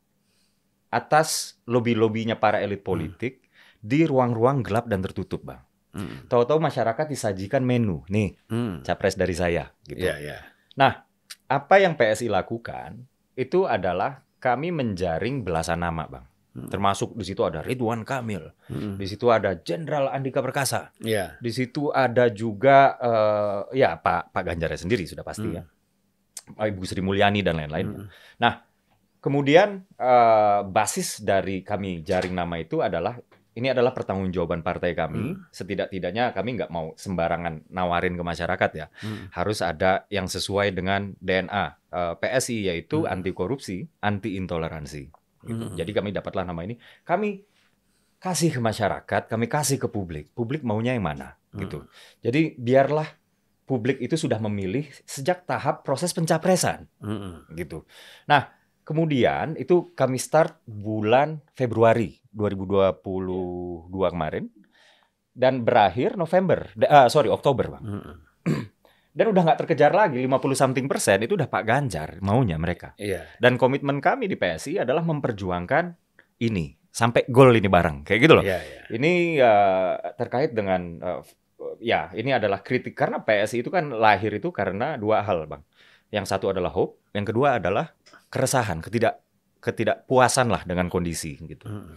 atas lobby lobinya para elit politik di ruang-ruang gelap dan tertutup, Bang. Mm. Tahu-tahu masyarakat disajikan menu, nih, mm. capres dari saya, gitu. Yeah, yeah. Nah, apa yang PSI lakukan itu adalah kami menjaring belasan nama, Bang. Mm. Termasuk di situ ada Ridwan Kamil, mm. di situ ada Jenderal Andika Perkasa, yeah. di situ ada juga uh, ya Pak Pak Ganjar sendiri sudah pasti mm. ya, ya, Ibu Sri Mulyani dan lain-lain. Mm. Nah, kemudian uh, basis dari kami jaring nama itu adalah ini adalah pertanggungjawaban partai kami. Hmm. Setidak-tidaknya kami nggak mau sembarangan nawarin ke masyarakat ya. Hmm. Harus ada yang sesuai dengan DNA uh, eh, PSI yaitu hmm. anti korupsi, anti intoleransi. Gitu. Hmm. Jadi kami dapatlah nama ini. Kami kasih ke masyarakat, kami kasih ke publik. Publik maunya yang mana hmm. gitu. Jadi biarlah publik itu sudah memilih sejak tahap proses pencapresan hmm. gitu. Nah Kemudian itu kami start bulan Februari 2022 kemarin dan berakhir November, uh, sorry Oktober bang. Hmm. *clears throat* Dan udah nggak terkejar lagi 50 something persen itu udah Pak Ganjar maunya mereka. Iya. Dan komitmen kami di PSI adalah memperjuangkan ini sampai gol ini bareng kayak gitu loh. Iya, yeah. Ini uh, terkait dengan uh, ya ini adalah kritik karena PSI itu kan lahir itu karena dua hal bang. Yang satu adalah hope, yang kedua adalah keresahan, ketidak ketidakpuasan lah dengan kondisi gitu. Hmm.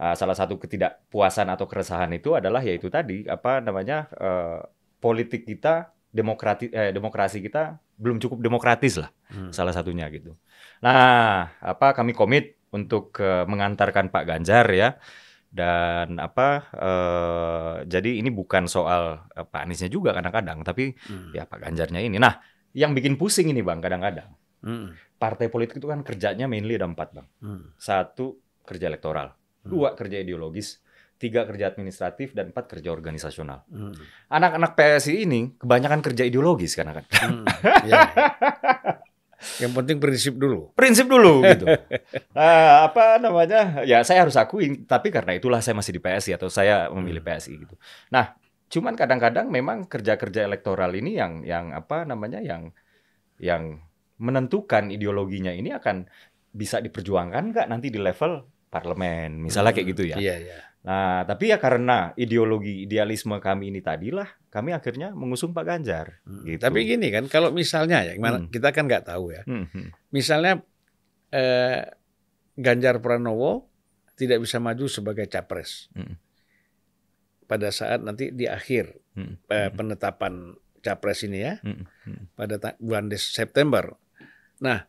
Uh, salah satu ketidakpuasan atau keresahan itu adalah yaitu tadi apa namanya uh, politik kita demokrati eh, demokrasi kita belum cukup demokratis lah hmm. salah satunya gitu. Nah apa kami komit untuk uh, mengantarkan Pak Ganjar ya dan apa uh, jadi ini bukan soal uh, Pak Aniesnya juga kadang-kadang tapi hmm. ya Pak Ganjarnya ini. Nah yang bikin pusing ini bang kadang-kadang. mm. Partai politik itu kan kerjanya mainly ada empat bang. mm. Satu kerja elektoral, hmm. dua kerja ideologis, tiga kerja administratif dan empat kerja organisasional. Hmm. Anak-anak PSI ini kebanyakan kerja ideologis karena kan. mm. *laughs* Yeah. Yang penting prinsip dulu. Prinsip dulu *laughs* gitu. nah, apa namanya? Ya saya harus akui tapi karena itulah saya masih di PSI atau saya memilih hmm. PSI gitu. Nah, Cuman kadang-kadang memang kerja-kerja elektoral ini yang yang apa namanya yang yang menentukan ideologinya ini akan bisa diperjuangkan nggak nanti di level parlemen misalnya kayak gitu ya. Iya, iya. Nah, tapi ya karena ideologi idealisme kami ini tadilah kami akhirnya mengusung Pak Ganjar. Hmm. Gitu. Tapi gini kan, kalau misalnya ya, gimana, hmm. kita kan nggak tahu ya. Hmm. hmm. Misalnya eh, Ganjar Pranowo tidak bisa maju sebagai capres. Hmm pada saat nanti di akhir hmm. eh, hmm. penetapan capres ini ya hmm. Hmm. pada bulan September. Nah,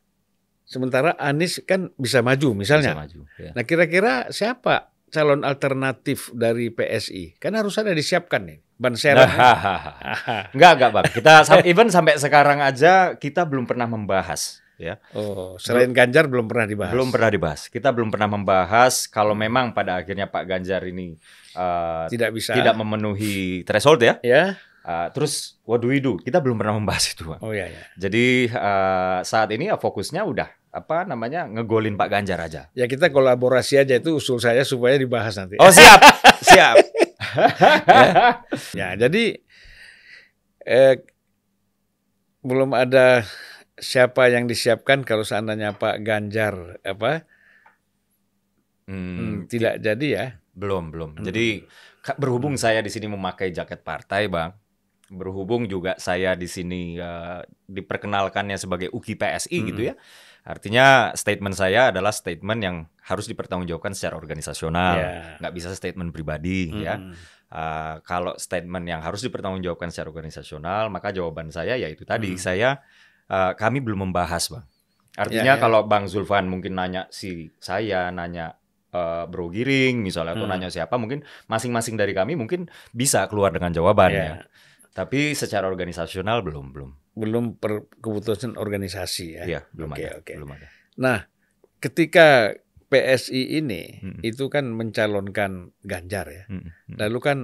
sementara Anies kan bisa maju misalnya. Bisa maju, ya. Nah, kira-kira siapa calon alternatif dari PSI? Kan harus ada disiapkan nih. Ban Serap. Nah, *laughs* enggak, enggak Bang. Kita even sampai sekarang aja kita belum pernah membahas ya. Oh, selain Ganjar belum pernah dibahas. Belum pernah dibahas. Kita belum pernah membahas kalau hmm. memang pada akhirnya Pak Ganjar ini uh, tidak bisa tidak memenuhi threshold ya. Ya. Uh, terus what do we do? Kita belum pernah membahas itu. Bang. Oh iya ya. Jadi uh, saat ini ya fokusnya udah apa namanya ngegolin Pak Ganjar aja. Ya kita kolaborasi aja itu usul saya supaya dibahas nanti. Oh siap, *laughs* siap. *laughs* ya. ya jadi eh, belum ada siapa yang disiapkan kalau seandainya Pak Ganjar apa hmm, hmm tidak jadi ya? Belum belum. Hmm. Jadi berhubung hmm. saya di sini memakai jaket partai, bang. Berhubung juga saya di sini uh, diperkenalkannya sebagai UKI PSI hmm. gitu ya. Artinya statement saya adalah statement yang harus dipertanggungjawabkan secara organisasional, yeah. nggak bisa statement pribadi ya. hmm. ya. Uh, kalau statement yang harus dipertanggungjawabkan secara organisasional, maka jawaban saya yaitu tadi hmm. saya uh, kami belum membahas bang. Artinya yeah, yeah. kalau Bang Zulfan mungkin nanya si saya, nanya uh, Bro Giring misalnya atau hmm. nanya siapa, mungkin masing-masing dari kami mungkin bisa keluar dengan jawabannya. Yeah. Tapi secara organisasional belum belum. Belum per keputusan organisasi ya. Iya, belum okay, ada. Okay. Belum ada. Nah, ketika PSI ini hmm. itu kan mencalonkan Ganjar ya. Hmm. hmm. Lalu kan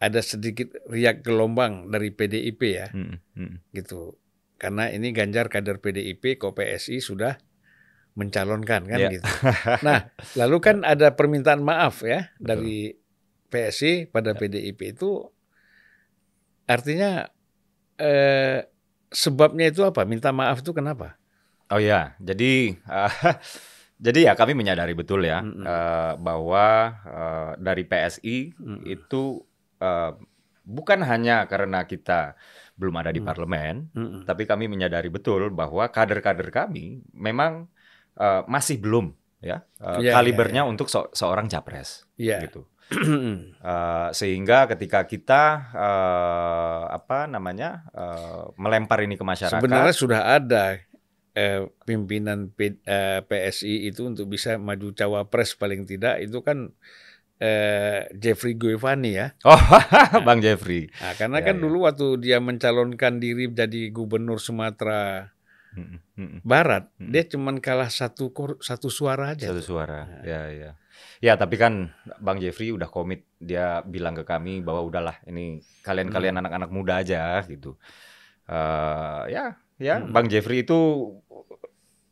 ada sedikit riak gelombang dari PDIP ya, hmm, hmm. gitu. Karena ini Ganjar kader PDIP, kok PSI sudah mencalonkan kan yeah. gitu. Nah, lalu kan *laughs* ada permintaan maaf ya Betul. dari PSI pada yeah. PDIP itu, artinya eh, sebabnya itu apa? Minta maaf itu kenapa? Oh ya, jadi uh, *laughs* jadi ya kami menyadari betul ya mm -hmm. uh, bahwa uh, dari PSI mm -hmm. itu Eh, bukan hanya karena kita belum ada di hmm. parlemen, mm -hmm. tapi kami menyadari betul bahwa kader-kader kami memang uh, masih belum ya uh, eh, yeah, iya, kalibernya yeah, yeah. untuk so seorang capres yeah. gitu. uh, *clears throat* sehingga ketika kita uh, apa namanya uh, melempar ini ke masyarakat sebenarnya sudah ada eh, pimpinan P, eh, PSI itu untuk bisa maju cawapres paling tidak itu kan eh, Jeffrey Guevani ya. Oh, *laughs* nah. Bang Jeffrey. Nah, karena ya, kan ya. dulu waktu dia mencalonkan diri jadi gubernur Sumatera Barat, dia cuman kalah satu satu suara aja. Satu suara. Nah. Ya, ya. Ya, tapi kan Bang Jeffrey udah komit, dia bilang ke kami bahwa udahlah ini kalian-kalian anak mm. anak-anak muda aja gitu. Uh, ya, ya, hmm. Bang Jeffrey itu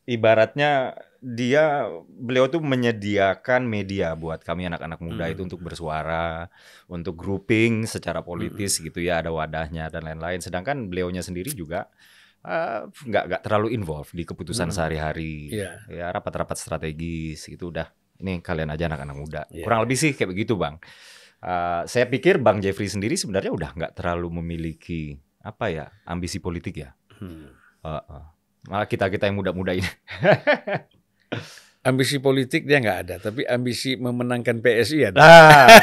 ibaratnya dia beliau tuh menyediakan media buat kami anak-anak muda hmm. itu untuk bersuara, untuk grouping secara politis hmm. gitu ya ada wadahnya dan lain-lain. Sedangkan beliaunya sendiri juga eh, nggak uh, nggak terlalu involved di keputusan hmm. sehari-hari, yeah. ya rapat-rapat strategis gitu udah. Ini kalian aja anak-anak muda. Yeah. Kurang lebih sih kayak begitu bang. Uh, saya pikir bang Jeffrey sendiri sebenarnya udah nggak terlalu memiliki apa ya ambisi politik ya. Hmm. Uh, uh. Malah kita kita yang muda-muda ini. *laughs* ambisi politik dia nggak ada, tapi ambisi memenangkan PSI ada. Ah. *laughs*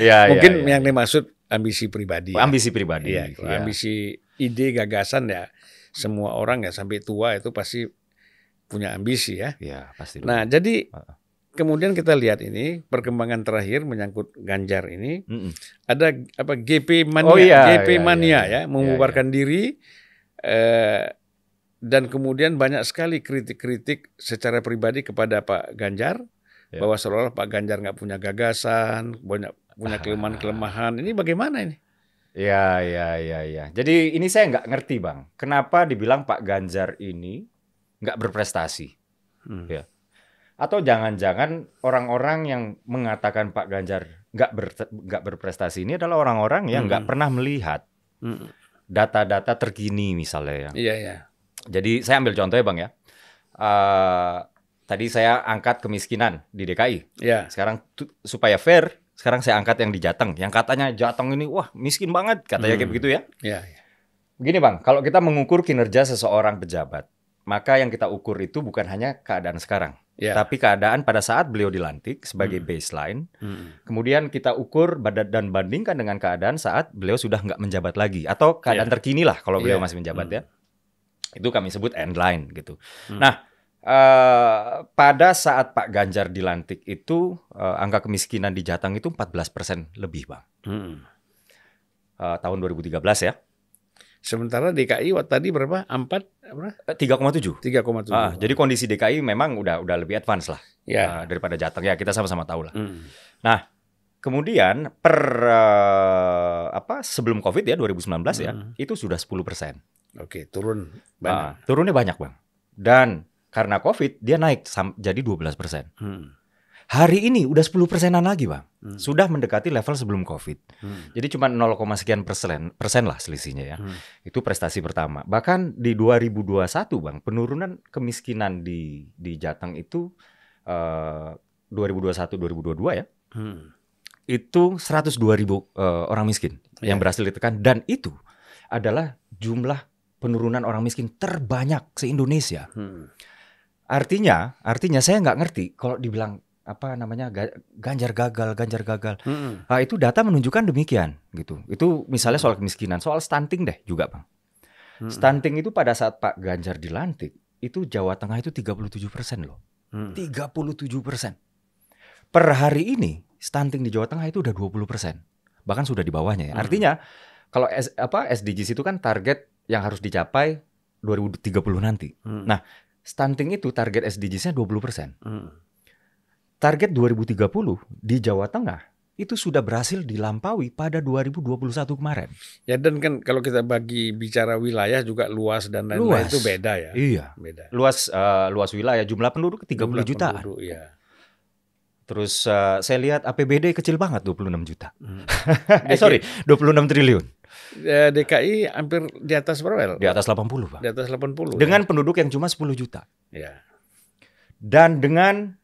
Ya, ya, Mungkin ya, ya. yang dimaksud ambisi pribadi. Ambisi ya. pribadi. Ya, ya. Ambisi ide gagasan ya. Semua orang ya sampai tua itu pasti punya ambisi ya. Ya pasti. Nah, dulu. jadi kemudian kita lihat ini perkembangan terakhir menyangkut Ganjar ini mm -mm. ada apa GP mania, oh, iya, GP iya, mania iya, iya. ya, membubarkan iya, iya. diri eh dan kemudian banyak sekali kritik-kritik secara pribadi kepada Pak Ganjar ya. bahwa seolah-olah Pak Ganjar nggak punya gagasan, banyak punya ah. kelemahan-kelemahan. Ini bagaimana ini? Ya, ya, ya, ya. Jadi ini saya nggak ngerti bang, kenapa dibilang Pak Ganjar ini nggak berprestasi? Hmm. Ya. Atau jangan-jangan orang-orang yang mengatakan Pak Ganjar nggak ber, nggak berprestasi ini adalah orang-orang yang nggak hmm. pernah melihat hmm. data-data terkini misalnya ya. Iya, iya jadi saya ambil contoh ya Bang ya. Uh, tadi saya angkat kemiskinan di DKI. Yeah. Sekarang supaya fair, sekarang saya angkat yang di Jateng. Yang katanya Jateng ini wah miskin banget katanya hmm. kayak begitu ya. Yeah, yeah. Begini Bang, kalau kita mengukur kinerja seseorang pejabat, maka yang kita ukur itu bukan hanya keadaan sekarang. Yeah. Tapi keadaan pada saat beliau dilantik sebagai hmm. baseline, hmm. kemudian kita ukur dan bandingkan dengan keadaan saat beliau sudah nggak menjabat lagi atau keadaan yeah. terkini lah kalau beliau yeah. masih menjabat hmm. ya itu kami sebut end line gitu. Hmm. Nah, uh, pada saat Pak Ganjar dilantik itu uh, angka kemiskinan di Jateng itu 14% lebih, Bang. Hmm. Uh, tahun 2013 ya. Sementara DKI waktu tadi berapa? Empat. Tiga koma tujuh. Tiga koma tujuh. Ah, jadi kondisi DKI memang udah udah lebih advance lah ya. uh, daripada Jateng ya kita sama-sama tahu lah. Hmm. Nah, kemudian per uh, apa sebelum Covid ya 2019 ya, hmm. ya itu sudah 10 persen. Oke, turun banyak. Uh, turunnya banyak, Bang. Dan karena Covid dia naik jadi 12%. Hmm. Hari ini udah 10 persenan lagi, Bang. Hmm. Sudah mendekati level sebelum Covid. Hmm. Jadi cuma 0, sekian persen persen lah selisihnya ya. Hmm. Itu prestasi pertama. Bahkan di 2021, Bang, penurunan kemiskinan di di Jateng itu uh, 2021 2022 ya. Hmm. Itu 102 ribu uh, orang miskin yeah. yang ya. berhasil ditekan dan itu adalah jumlah penurunan orang miskin terbanyak se-Indonesia. Hmm. Artinya, artinya saya nggak ngerti kalau dibilang apa namanya ganjar gagal, ganjar gagal. Hmm. Nah, itu data menunjukkan demikian gitu. Itu misalnya soal kemiskinan, soal stunting deh juga, Bang. Hmm. Stunting itu pada saat Pak Ganjar dilantik, itu Jawa Tengah itu 37% loh. Hmm. 37%. Per hari ini stunting di Jawa Tengah itu udah 20%. Bahkan sudah di bawahnya ya. Hmm. Artinya kalau S, apa SDGs itu kan target yang harus dicapai 2030 nanti. Hmm. Nah, stunting itu target SDGs-nya 20%. Hmm. Target 2030 di Jawa Tengah itu sudah berhasil dilampaui pada 2021 kemarin. Ya dan kan kalau kita bagi bicara wilayah juga luas dan lain-lain itu beda ya. Iya. Beda. Luas uh, luas wilayah jumlah penduduk 30 jumlah jutaan. Penduduk, iya. Terus uh, saya lihat APBD kecil banget 26 juta. Hmm. *laughs* eh sorry, 26 triliun. Eh, DKI hampir di atas berapa? Di atas 80, Pak. Di atas 80. Dengan ya. penduduk yang cuma 10 juta. Ya. Dan dengan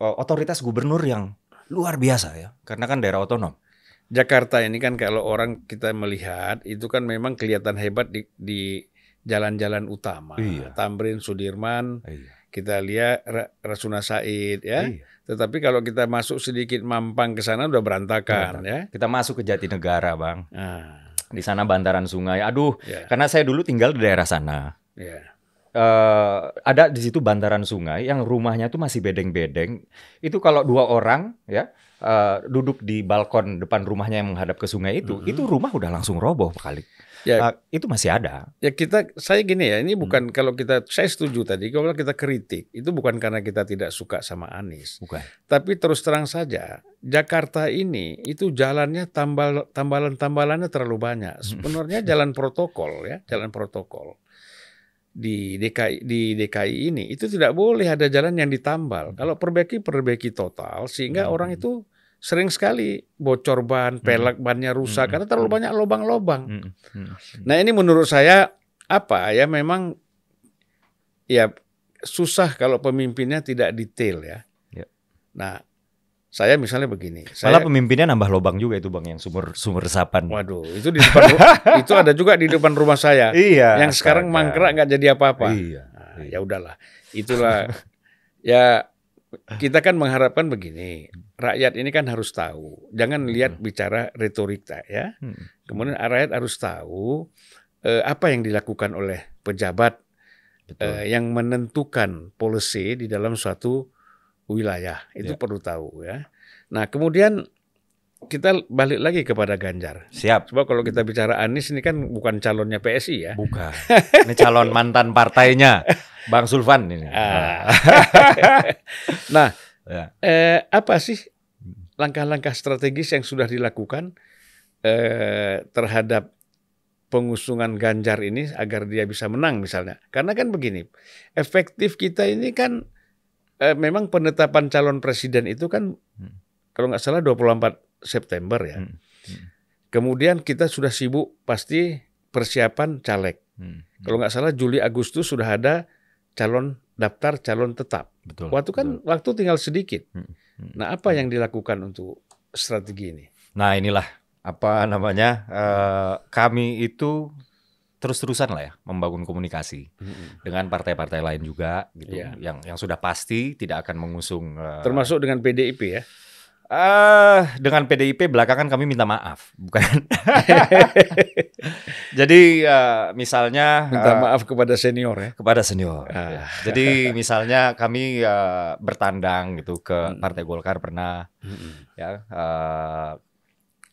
oh, otoritas gubernur yang luar biasa ya, karena kan daerah otonom. Jakarta ini kan kalau orang kita melihat itu kan memang kelihatan hebat di, di jalan-jalan utama, iya. Tamrin, Sudirman, iya. kita lihat Rasuna Said ya. Iya. Tetapi kalau kita masuk sedikit Mampang ke sana udah berantakan, ya. Kita masuk ke Jatinegara, Bang. Nah di sana bantaran sungai. Aduh, yeah. karena saya dulu tinggal di daerah sana. Yeah. Iya. Uh, ada di situ bantaran sungai yang rumahnya tuh masih bedeng-bedeng. Itu kalau dua orang ya uh, duduk di balkon depan rumahnya yang menghadap ke sungai itu, mm -hmm. itu rumah udah langsung roboh kali. Ya, uh, itu masih ada. Ya kita saya gini ya, ini hmm. bukan hmm. kalau kita saya setuju tadi kalau kita kritik itu bukan karena kita tidak suka sama Anies. Bukan. Tapi terus terang saja Jakarta ini itu jalannya tambal tambalan-tambalannya terlalu banyak. Hmm. Sebenarnya jalan protokol ya, jalan protokol di DKI di DKI ini itu tidak boleh ada jalan yang ditambal. Hmm. Kalau perbaiki perbaiki total sehingga hmm. orang itu sering sekali bocor ban, hmm. pelek bannya rusak hmm. karena terlalu banyak lubang-lubang. Hmm hmm, hmm. hmm. Nah ini menurut saya apa ya memang ya susah kalau pemimpinnya tidak detail ya. ya. Nah saya misalnya begini. Malah saya, pemimpinnya nambah lubang juga itu bang yang sumur sumur resapan. Waduh, itu di depan *laughs* itu ada juga di depan rumah saya. Iya. Yang sekarang mangkrak nggak jadi apa-apa. Iya. Nah, iya. ya udahlah, itulah ya kita kan mengharapkan begini, hmm. rakyat ini kan harus tahu. Jangan hmm. lihat bicara retorika ya. Hmm. Kemudian rakyat harus tahu eh, apa yang dilakukan oleh pejabat Eh, yang menentukan policy di dalam suatu wilayah. Itu ya. perlu tahu ya. Nah, kemudian kita balik lagi kepada Ganjar. Siap. Coba kalau kita bicara Anies ini kan bukan calonnya PSI ya. Bukan. *laughs* Ini calon mantan partainya Bang Sulvan ini. Ah. Nah. *laughs* nah, ya. eh, apa sih langkah-langkah strategis yang sudah dilakukan eh, terhadap pengusungan Ganjar ini agar dia bisa menang misalnya? Karena kan begini, efektif kita ini kan eh, memang penetapan calon presiden itu kan hmm. kalau nggak salah 24 September ya. Hmm. Hmm. Kemudian kita sudah sibuk pasti persiapan caleg. Hmm. Hmm. Kalau nggak salah Juli Agustus sudah ada calon daftar calon tetap. Betul. Waktu kan betul. waktu tinggal sedikit. Hmm. Hmm. Nah apa yang dilakukan untuk strategi ini? Nah inilah apa namanya uh, kami itu terus-terusan lah ya membangun komunikasi hmm. dengan partai-partai lain juga gitu yeah. yang yang sudah pasti tidak akan mengusung uh, termasuk dengan PDIP ya Uh, dengan PDIP belakangan kami minta maaf, bukan? *laughs* Jadi uh, misalnya minta uh, maaf kepada senior ya, kepada senior. Uh. Jadi misalnya kami uh, bertandang gitu ke Partai Golkar pernah, hmm. ya uh,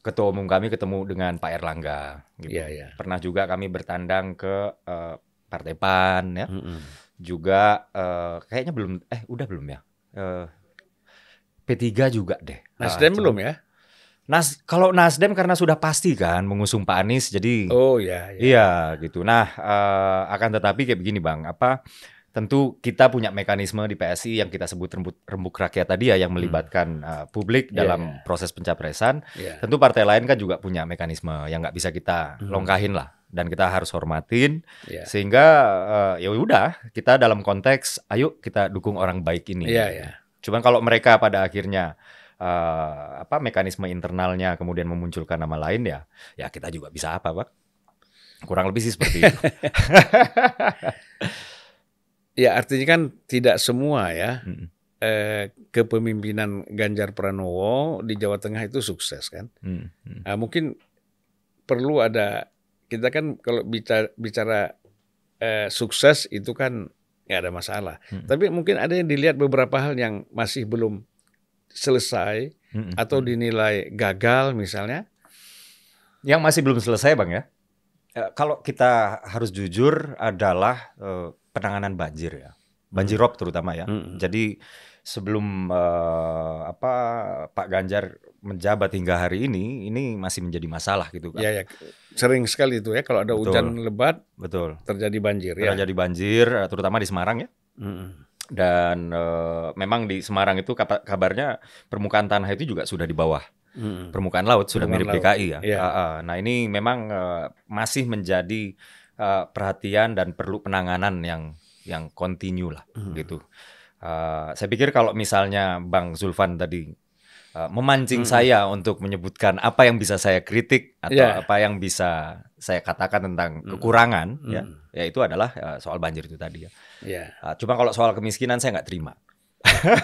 ketua umum kami ketemu dengan Pak Erlangga, gitu. yeah, yeah. Pernah juga kami bertandang ke uh, Partai Pan, ya. Hmm. Juga uh, kayaknya belum, eh udah belum ya? Uh, P3 juga deh. Ah, Nasdem uh, belum ya? Nas kalau Nasdem karena sudah pasti kan mengusung Pak Anies jadi Oh iya. Iya, Iya gitu. Nah, uh, akan tetapi kayak begini Bang, apa tentu kita punya mekanisme di PSI yang kita sebut rembuk, rembuk rakyat tadi ya yang hmm. melibatkan hmm. uh, publik iya, dalam yeah. proses pencapresan. Yeah. Tentu partai lain kan juga punya mekanisme yang nggak bisa kita hmm. longkahin lah dan kita harus hormatin yeah. sehingga uh, ya udah kita dalam konteks ayo kita dukung orang baik ini. Yeah, gitu. yeah Cuman kalau mereka pada akhirnya uh, apa mekanisme internalnya kemudian memunculkan nama lain ya, ya kita juga bisa apa, Pak? Kurang lebih sih seperti itu. *laughs* ya artinya kan tidak semua ya. Hmm. kepemimpinan Ganjar Pranowo di Jawa Tengah itu sukses kan. Hmm. Hmm. Nah, mungkin perlu ada kita kan kalau bicara bicara eh, sukses itu kan nggak ada masalah. Hmm. Tapi mungkin ada yang dilihat beberapa hal yang masih belum selesai hmm. atau dinilai gagal misalnya. Yang masih belum selesai bang ya. Eh, kalau kita harus jujur adalah eh, penanganan banjir ya, banjir rob terutama ya. Hmm. Jadi sebelum e, apa Pak Ganjar menjabat hingga hari ini ini masih menjadi masalah gitu kan. Ya, ya. Sering sekali itu ya kalau ada betul. hujan lebat betul terjadi banjir ya. Terjadi banjir eh, terutama di Semarang ya. Mm dan e, memang di Semarang itu kabarnya permukaan tanah itu juga sudah di bawah hmm. permukaan laut sudah permukaan mirip laut. DKI ya. Yeah. Iya. Uh, uh, nah ini memang uh, masih menjadi uh, perhatian dan perlu penanganan yang yang kontinu lah hmm. gitu. Uh, saya pikir kalau misalnya Bang Zulfan tadi uh, memancing hmm. saya untuk menyebutkan apa yang bisa saya kritik atau yeah. apa yang bisa saya katakan tentang hmm. kekurangan hmm. ya yaitu adalah uh, soal banjir itu tadi ya yeah. uh, cuma kalau soal kemiskinan saya nggak terima *laughs*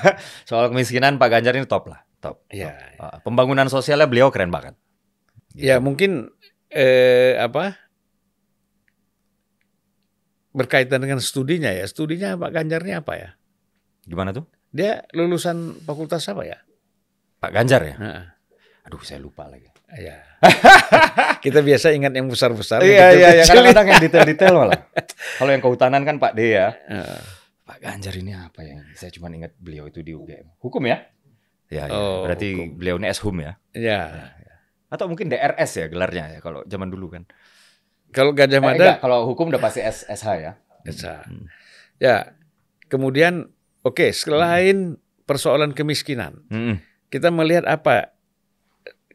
soal kemiskinan Pak Ganjar ini top lah top, yeah. top. Uh, pembangunan sosialnya beliau keren banget ya, gitu. ya mungkin eh, apa berkaitan dengan studinya ya studinya Pak Ganjarnya apa ya gimana tuh dia lulusan fakultas apa ya Pak Ganjar ya? uh Aduh, saya lupa lagi. Iya. *laughs* kita biasa ingat yang besar-besar. Iya, iya, iya. Kadang-kadang yang detail-detail malah. *laughs* Kalau yang kehutanan kan Pak D ya. Uh. Pak Ganjar ini apa ya? Saya cuma ingat beliau itu di UGM. Hukum ya? Ya, ya. Oh, berarti hukum. beliau ini S-Hum ya? Iya. Ya, ya. Atau mungkin DRS ya gelarnya ya kalau zaman dulu kan. Kalau Gajah eh, Mada eh, kalau hukum udah pasti S SH ya. SH. Hmm. Ya. Kemudian oke, okay, selain hmm. persoalan kemiskinan. Hmm kita melihat apa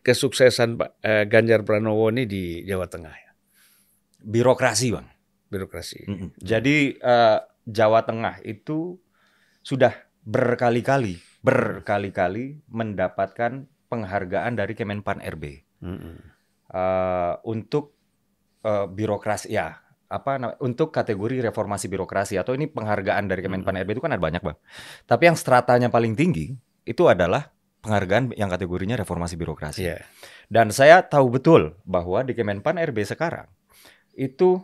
kesuksesan Pak eh, Ganjar Pranowo ini di Jawa Tengah ya. Birokrasi, Bang. Birokrasi. Mm -hmm. Jadi uh, Jawa Tengah itu sudah berkali-kali berkali-kali mendapatkan penghargaan dari Kemenpan RB mm -hmm. Uh, eh, untuk uh, birokrasi ya apa untuk kategori reformasi birokrasi atau ini penghargaan dari Kemenpan RB itu kan ada banyak bang. Tapi yang stratanya paling tinggi itu adalah penghargaan yang kategorinya reformasi birokrasi. Yeah. Dan saya tahu betul bahwa di Kemenpan RB sekarang itu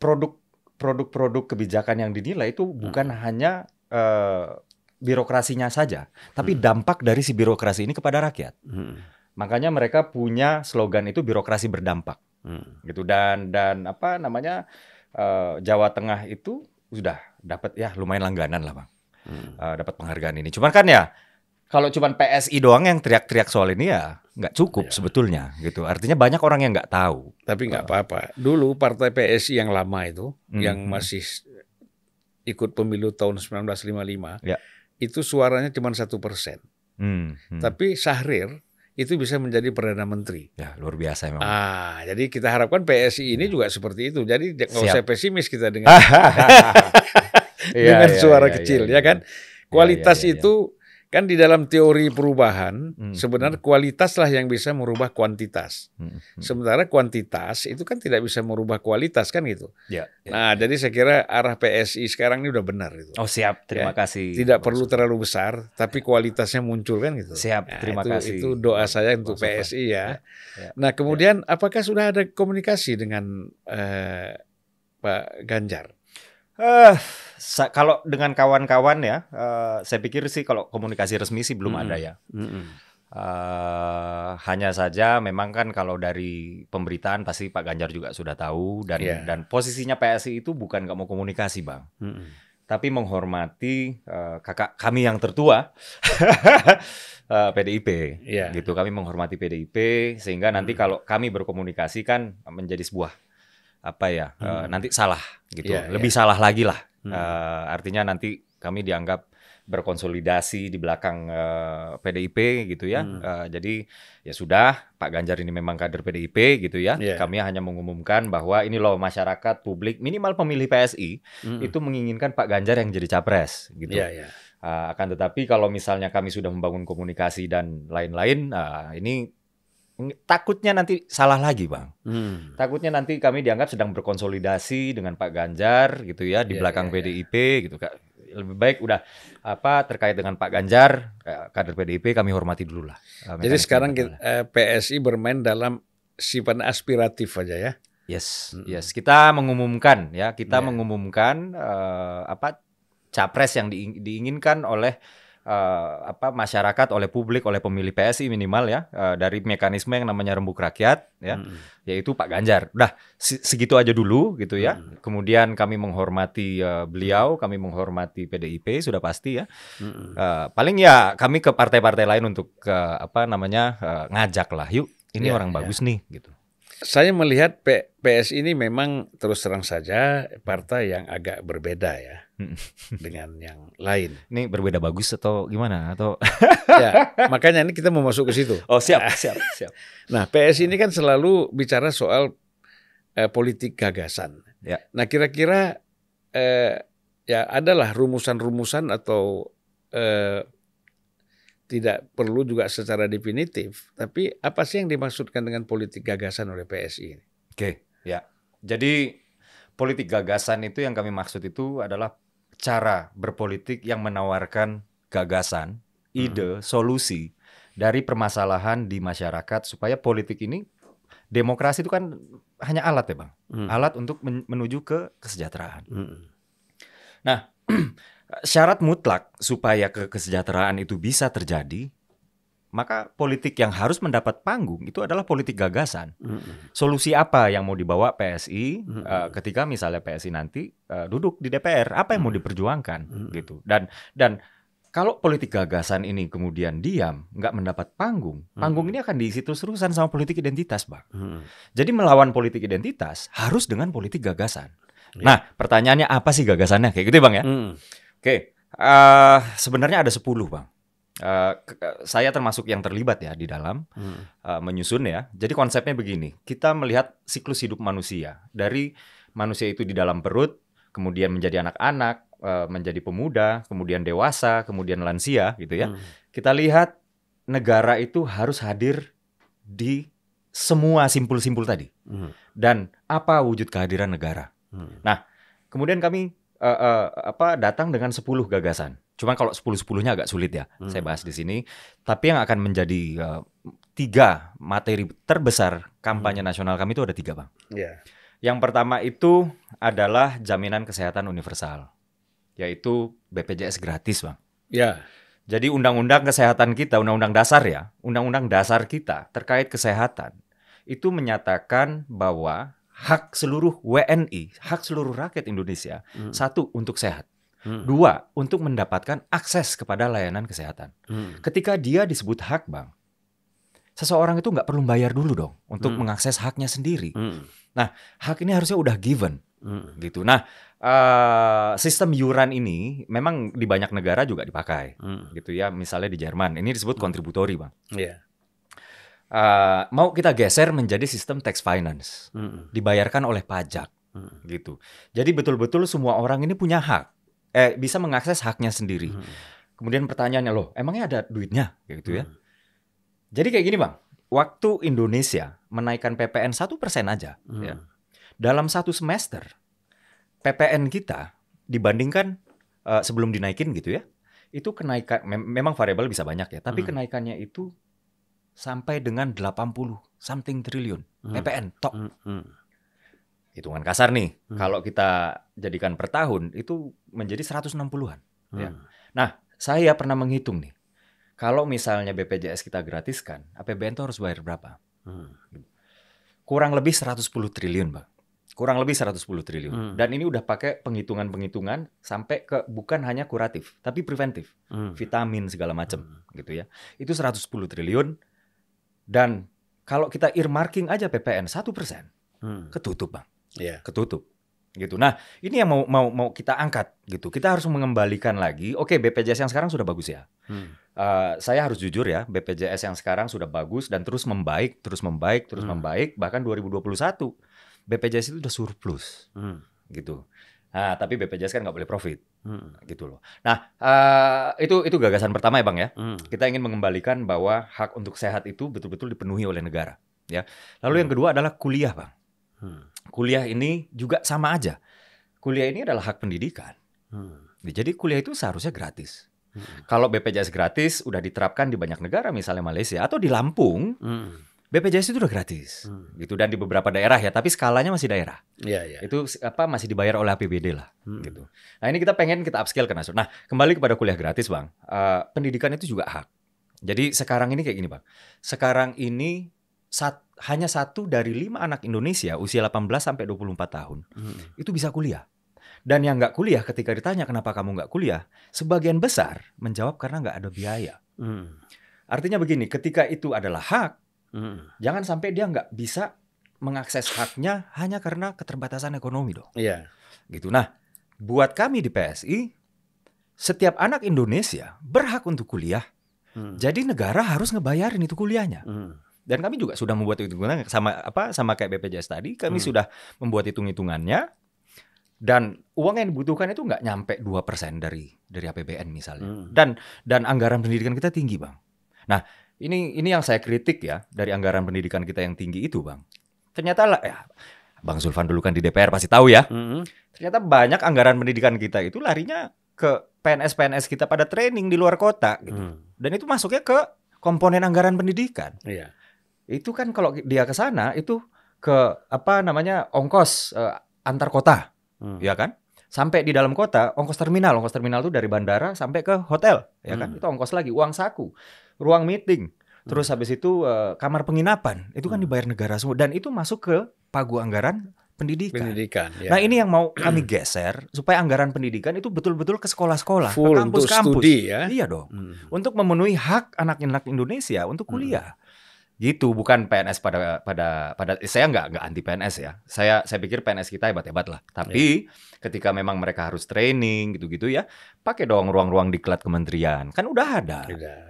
produk produk-produk kebijakan yang dinilai itu bukan hmm. hanya uh, birokrasinya saja, tapi hmm. dampak dari si birokrasi ini kepada rakyat. Hmm. Makanya mereka punya slogan itu birokrasi berdampak. Hmm. Gitu dan dan apa namanya uh, Jawa Tengah itu sudah dapat ya lumayan langganan lah, Bang. Hmm. Uh, dapat penghargaan ini. Cuman kan ya kalau cuma PSI doang yang teriak-teriak soal ini ya nggak cukup ya. sebetulnya gitu. Artinya banyak orang yang nggak tahu. Tapi nggak gitu. apa-apa. Dulu partai PSI yang lama itu, hmm. yang hmm. masih ikut pemilu tahun 1955, ya. itu suaranya cuma satu persen. Hmm, hmm. Tapi Syahrir itu bisa menjadi perdana menteri. Ya luar biasa memang. Ah, jadi kita harapkan PSI ini ya. juga seperti itu. Jadi nggak usah pesimis kita *laughs* dengan iya, *laughs* dengan ya, suara iya, kecil iya, ya kan. Kualitas itu Kan di dalam teori perubahan hmm. sebenarnya hmm. kualitaslah yang bisa merubah kuantitas. Hmm, hmm, hmm. Sementara kuantitas itu kan tidak bisa merubah kualitas kan gitu. Ya, ya, nah, ya. jadi saya kira arah PSI sekarang ini udah benar itu. Oh, siap. Terima ya. kasih. Tidak Maksud. perlu terlalu besar tapi ya. kualitasnya muncul kan gitu. Siap. Nah, terima itu, kasih. Itu doa saya untuk Maksud PSI ya. ya. ya. Nah, ya. kemudian ya. apakah sudah ada komunikasi dengan eh, Pak Ganjar? Uh, kalau dengan kawan-kawan ya, uh, saya pikir sih kalau komunikasi resmi sih belum mm -hmm. ada ya. Mm -hmm. Uh, hanya saja memang kan kalau dari pemberitaan pasti Pak Ganjar juga sudah tahu dan yeah. dan posisinya PSI itu bukan nggak mau komunikasi bang, mm -hmm. tapi menghormati uh, kakak kami yang tertua uh, *laughs* PDIP, yeah. gitu kami menghormati PDIP sehingga nanti -hmm. kalau kami berkomunikasi kan menjadi sebuah apa ya -hmm. uh, nanti salah gitu, yeah, iya. lebih yeah. salah lagi lah Hmm. Uh, artinya nanti kami dianggap berkonsolidasi di belakang uh, eh, PDIP gitu ya. Hmm. Uh, jadi ya sudah Pak Ganjar ini memang kader PDIP gitu ya. Yeah. Kami hanya mengumumkan bahwa ini loh masyarakat publik minimal pemilih PSI hmm. itu menginginkan Pak Ganjar yang jadi capres gitu. Yeah, yeah. Uh, akan tetapi kalau misalnya kami sudah membangun komunikasi dan lain-lain, uh, ini Takutnya nanti salah lagi, Bang. Hmm. Takutnya nanti kami dianggap sedang berkonsolidasi dengan Pak Ganjar gitu ya di yeah, belakang yeah, iya. PDIP yeah. gitu, Lebih baik udah apa terkait dengan Pak Ganjar, kader PDIP kami hormati dulu lah. Eh, Jadi sekarang kita, eh, PSI bermain dalam sifat aspiratif aja ya. Yes, hmm. yes. Kita mengumumkan ya, kita yeah. mengumumkan uh, apa capres yang diinginkan oleh uh, apa masyarakat oleh publik oleh pemilih PSI minimal ya uh, dari mekanisme yang namanya rembuk rakyat ya hmm. yaitu Pak Ganjar. Udah segitu aja dulu gitu ya. Hmm. Kemudian kami menghormati uh, beliau, kami menghormati PDIP sudah pasti ya. Hmm. Uh, paling ya kami ke partai-partai lain untuk uh, apa namanya uh, ngajak lah yuk ini ya, orang ya. bagus nih gitu saya melihat PS ini memang terus terang saja partai yang agak berbeda ya dengan yang lain. Ini berbeda bagus atau gimana atau Ya, makanya ini kita mau masuk ke situ. Oh, siap, siap, siap. nah, PS ini kan selalu bicara soal eh, politik gagasan. Ya. Nah, kira-kira eh, ya adalah rumusan-rumusan atau eh, tidak perlu juga secara definitif, tapi apa sih yang dimaksudkan dengan politik gagasan oleh PSI ini? Oke, ya. Jadi politik gagasan itu yang kami maksud itu adalah cara berpolitik yang menawarkan gagasan, mhm. ide, hmm. solusi dari permasalahan di masyarakat supaya politik ini demokrasi itu kan hanya alat ya bang, hmm. alat untuk menuju ke kesejahteraan. Hmm. Nah *clears throat* syarat mutlak supaya ke kesejahteraan itu bisa terjadi maka politik yang harus mendapat panggung itu adalah politik gagasan. Mm -hmm. Solusi apa yang mau dibawa PSI mm -hmm. uh, eh, ketika misalnya PSI nanti uh, duduk di DPR, apa yang mm -hmm. mau diperjuangkan mm -hmm. gitu. Dan dan kalau politik gagasan ini kemudian diam, nggak mendapat panggung, panggung mm -hmm. ini akan diisi terus-terusan sama politik identitas, Bang. Mm -hmm. Jadi melawan politik identitas harus dengan politik gagasan. Yeah. Nah, pertanyaannya apa sih gagasannya? Kayak gitu, ya, Bang ya. Mm. Oke. Okay. Uh, eh, sebenarnya ada 10, Bang. Eh, eh, saya termasuk yang terlibat ya di dalam hmm. uh, menyusun ya. Jadi konsepnya begini, kita melihat siklus hidup manusia dari manusia itu di dalam perut, kemudian menjadi anak-anak, uh, menjadi pemuda, kemudian dewasa, kemudian lansia gitu ya. Hmm. Kita lihat negara itu harus hadir di semua simpul-simpul tadi. Hmm. Dan apa wujud kehadiran negara? Hmm. Nah, kemudian kami uh, uh, apa datang dengan 10 gagasan. Cuma kalau 10 10 agak sulit ya, hmm. saya bahas di sini. Tapi yang akan menjadi uh, tiga materi terbesar kampanye hmm. nasional kami itu ada tiga bang. Yeah. Yang pertama itu adalah jaminan kesehatan universal, yaitu BPJS gratis bang. Ya. Yeah. Jadi undang-undang kesehatan kita, undang-undang dasar ya, undang-undang dasar kita terkait kesehatan itu menyatakan bahwa hak seluruh WNI, hak seluruh rakyat Indonesia, hmm. satu untuk sehat. Hmm. Dua, untuk mendapatkan akses kepada layanan kesehatan. Hmm. Ketika dia disebut hak, Bang, seseorang itu nggak perlu bayar dulu dong untuk hmm. mengakses haknya sendiri. Hmm. Nah, hak ini harusnya udah given. Hmm. gitu. Nah, uh, sistem yuran ini memang di banyak negara juga dipakai, hmm. gitu ya. Misalnya di Jerman, ini disebut hmm. kontributori, bang. Yeah. Iya. Uh, mau kita geser menjadi sistem tax finance, hmm. dibayarkan oleh pajak, hmm. gitu. Jadi betul-betul semua orang ini punya hak eh bisa mengakses haknya sendiri. Hmm. Kemudian pertanyaannya loh, emangnya ada duitnya gitu ya? Hmm. Jadi kayak gini bang, waktu Indonesia menaikkan PPN satu persen aja, hmm. ya, dalam satu semester PPN kita dibandingkan uh, sebelum dinaikin gitu ya, itu kenaikan mem memang variabel bisa banyak ya, tapi hmm. kenaikannya itu sampai dengan 80 something triliun hmm. PPN top. Hmm. Hmm. hmm hitungan kasar nih, hmm. kalau kita jadikan per tahun itu menjadi 160-an. Hmm. Ya. Nah, saya pernah menghitung nih, kalau misalnya BPJS kita gratiskan, APBN itu harus bayar berapa? Hmm. Kurang lebih 110 triliun, Pak. Kurang lebih 110 triliun. Hmm. Dan ini udah pakai penghitungan-penghitungan sampai ke bukan hanya kuratif, tapi preventif. Hmm. Vitamin segala macam hmm. gitu ya. Itu 110 triliun dan kalau kita earmarking aja PPN 1%, hmm. ketutup, Bang yeah. ketutup gitu. Nah, ini yang mau mau mau kita angkat gitu. Kita harus mengembalikan lagi. Oke, BPJS yang sekarang sudah bagus ya. Hmm. Uh, saya harus jujur ya, BPJS yang sekarang sudah bagus dan terus membaik, terus membaik, terus hmm. membaik. Bahkan 2021 BPJS itu sudah surplus hmm. gitu. Nah, tapi BPJS kan nggak boleh profit, hmm. gitu loh. Nah, uh, itu itu gagasan pertama ya bang ya. Hmm. Kita ingin mengembalikan bahwa hak untuk sehat itu betul-betul dipenuhi oleh negara, ya. Lalu hmm. yang kedua adalah kuliah bang. Hmm kuliah ini juga sama aja. Kuliah ini adalah hak pendidikan. Hmm. Ya, jadi kuliah itu seharusnya gratis. Hmm. Kalau BPJS gratis udah diterapkan di banyak negara misalnya Malaysia atau di Lampung, hmm. BPJS itu udah gratis. Hmm. Gitu dan di beberapa daerah ya, tapi skalanya masih daerah. Iya, iya. Itu apa masih dibayar oleh APBD lah hmm. gitu. Nah, ini kita pengen kita upscale ke nasional. Nah, kembali kepada kuliah gratis, Bang. Uh, pendidikan itu juga hak. Jadi sekarang ini kayak gini, Bang. Sekarang ini sat, hanya satu dari lima anak Indonesia usia 18 sampai 24 tahun hmm. itu bisa kuliah. Dan yang nggak kuliah ketika ditanya kenapa kamu nggak kuliah, sebagian besar menjawab karena nggak ada biaya. Hmm. Artinya begini, ketika itu adalah hak, hmm. jangan sampai dia nggak bisa mengakses haknya hanya karena keterbatasan ekonomi dong. Iya. Gitu. Nah, buat kami di PSI, setiap anak Indonesia berhak untuk kuliah. Hmm. Jadi negara harus ngebayarin itu kuliahnya. Hmm. Dan kami juga sudah membuat hitungan sama apa sama kayak BPJS tadi, kami hmm. sudah membuat hitung-hitungannya dan uang yang dibutuhkan itu nggak nyampe 2% dari dari APBN misalnya. Hmm. Dan dan anggaran pendidikan kita tinggi, Bang. Nah, ini ini yang saya kritik ya dari anggaran pendidikan kita yang tinggi itu, Bang. Ternyata lah ya Bang Zulfan dulu kan di DPR pasti tahu ya. Hmm. Ternyata banyak anggaran pendidikan kita itu larinya ke PNS-PNS kita pada training di luar kota gitu. Hmm. Dan itu masuknya ke komponen anggaran pendidikan. Iya itu kan kalau dia ke sana itu ke apa namanya ongkos uh, antar kota, hmm. ya kan? Sampai di dalam kota ongkos terminal, ongkos terminal itu dari bandara sampai ke hotel, ya kan? Hmm. Itu ongkos lagi, uang saku, ruang meeting, terus hmm. habis itu uh, kamar penginapan, itu kan hmm. dibayar negara semua dan itu masuk ke pagu anggaran pendidikan. pendidikan ya. Nah ini yang mau kami geser supaya anggaran pendidikan itu betul-betul ke sekolah-sekolah, ke kampus-kampus. ya? Iya dong. Hmm. Untuk memenuhi hak anak-anak Indonesia untuk kuliah. Hmm gitu bukan PNS pada pada pada saya nggak nggak anti PNS ya saya saya pikir PNS kita hebat hebat lah tapi yeah. ketika memang mereka harus training gitu gitu ya pakai dong ruang-ruang diklat kementerian kan udah ada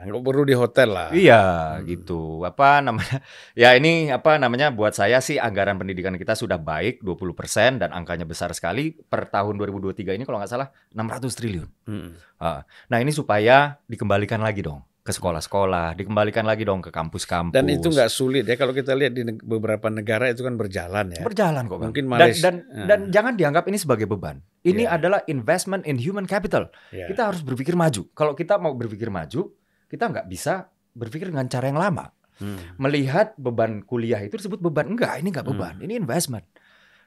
nggak perlu di hotel lah iya hmm. gitu apa namanya ya ini apa namanya buat saya sih anggaran pendidikan kita sudah baik 20% dan angkanya besar sekali per tahun 2023 ini kalau nggak salah 600 triliun hmm. Ah, nah ini supaya dikembalikan lagi dong ke sekolah-sekolah, dikembalikan lagi dong ke kampus-kampus. Dan itu nggak sulit ya kalau kita lihat di beberapa negara itu kan berjalan ya. Berjalan kok. Mungkin Malaysia. Dan dan, uh. dan jangan dianggap ini sebagai beban. Ini yeah. adalah investment in human capital. Yeah. Kita harus berpikir maju. Kalau kita mau berpikir maju, kita nggak bisa berpikir dengan cara yang lama. Hmm. Melihat beban kuliah itu disebut beban enggak? Ini nggak hmm. beban. Hmm. Ini investment.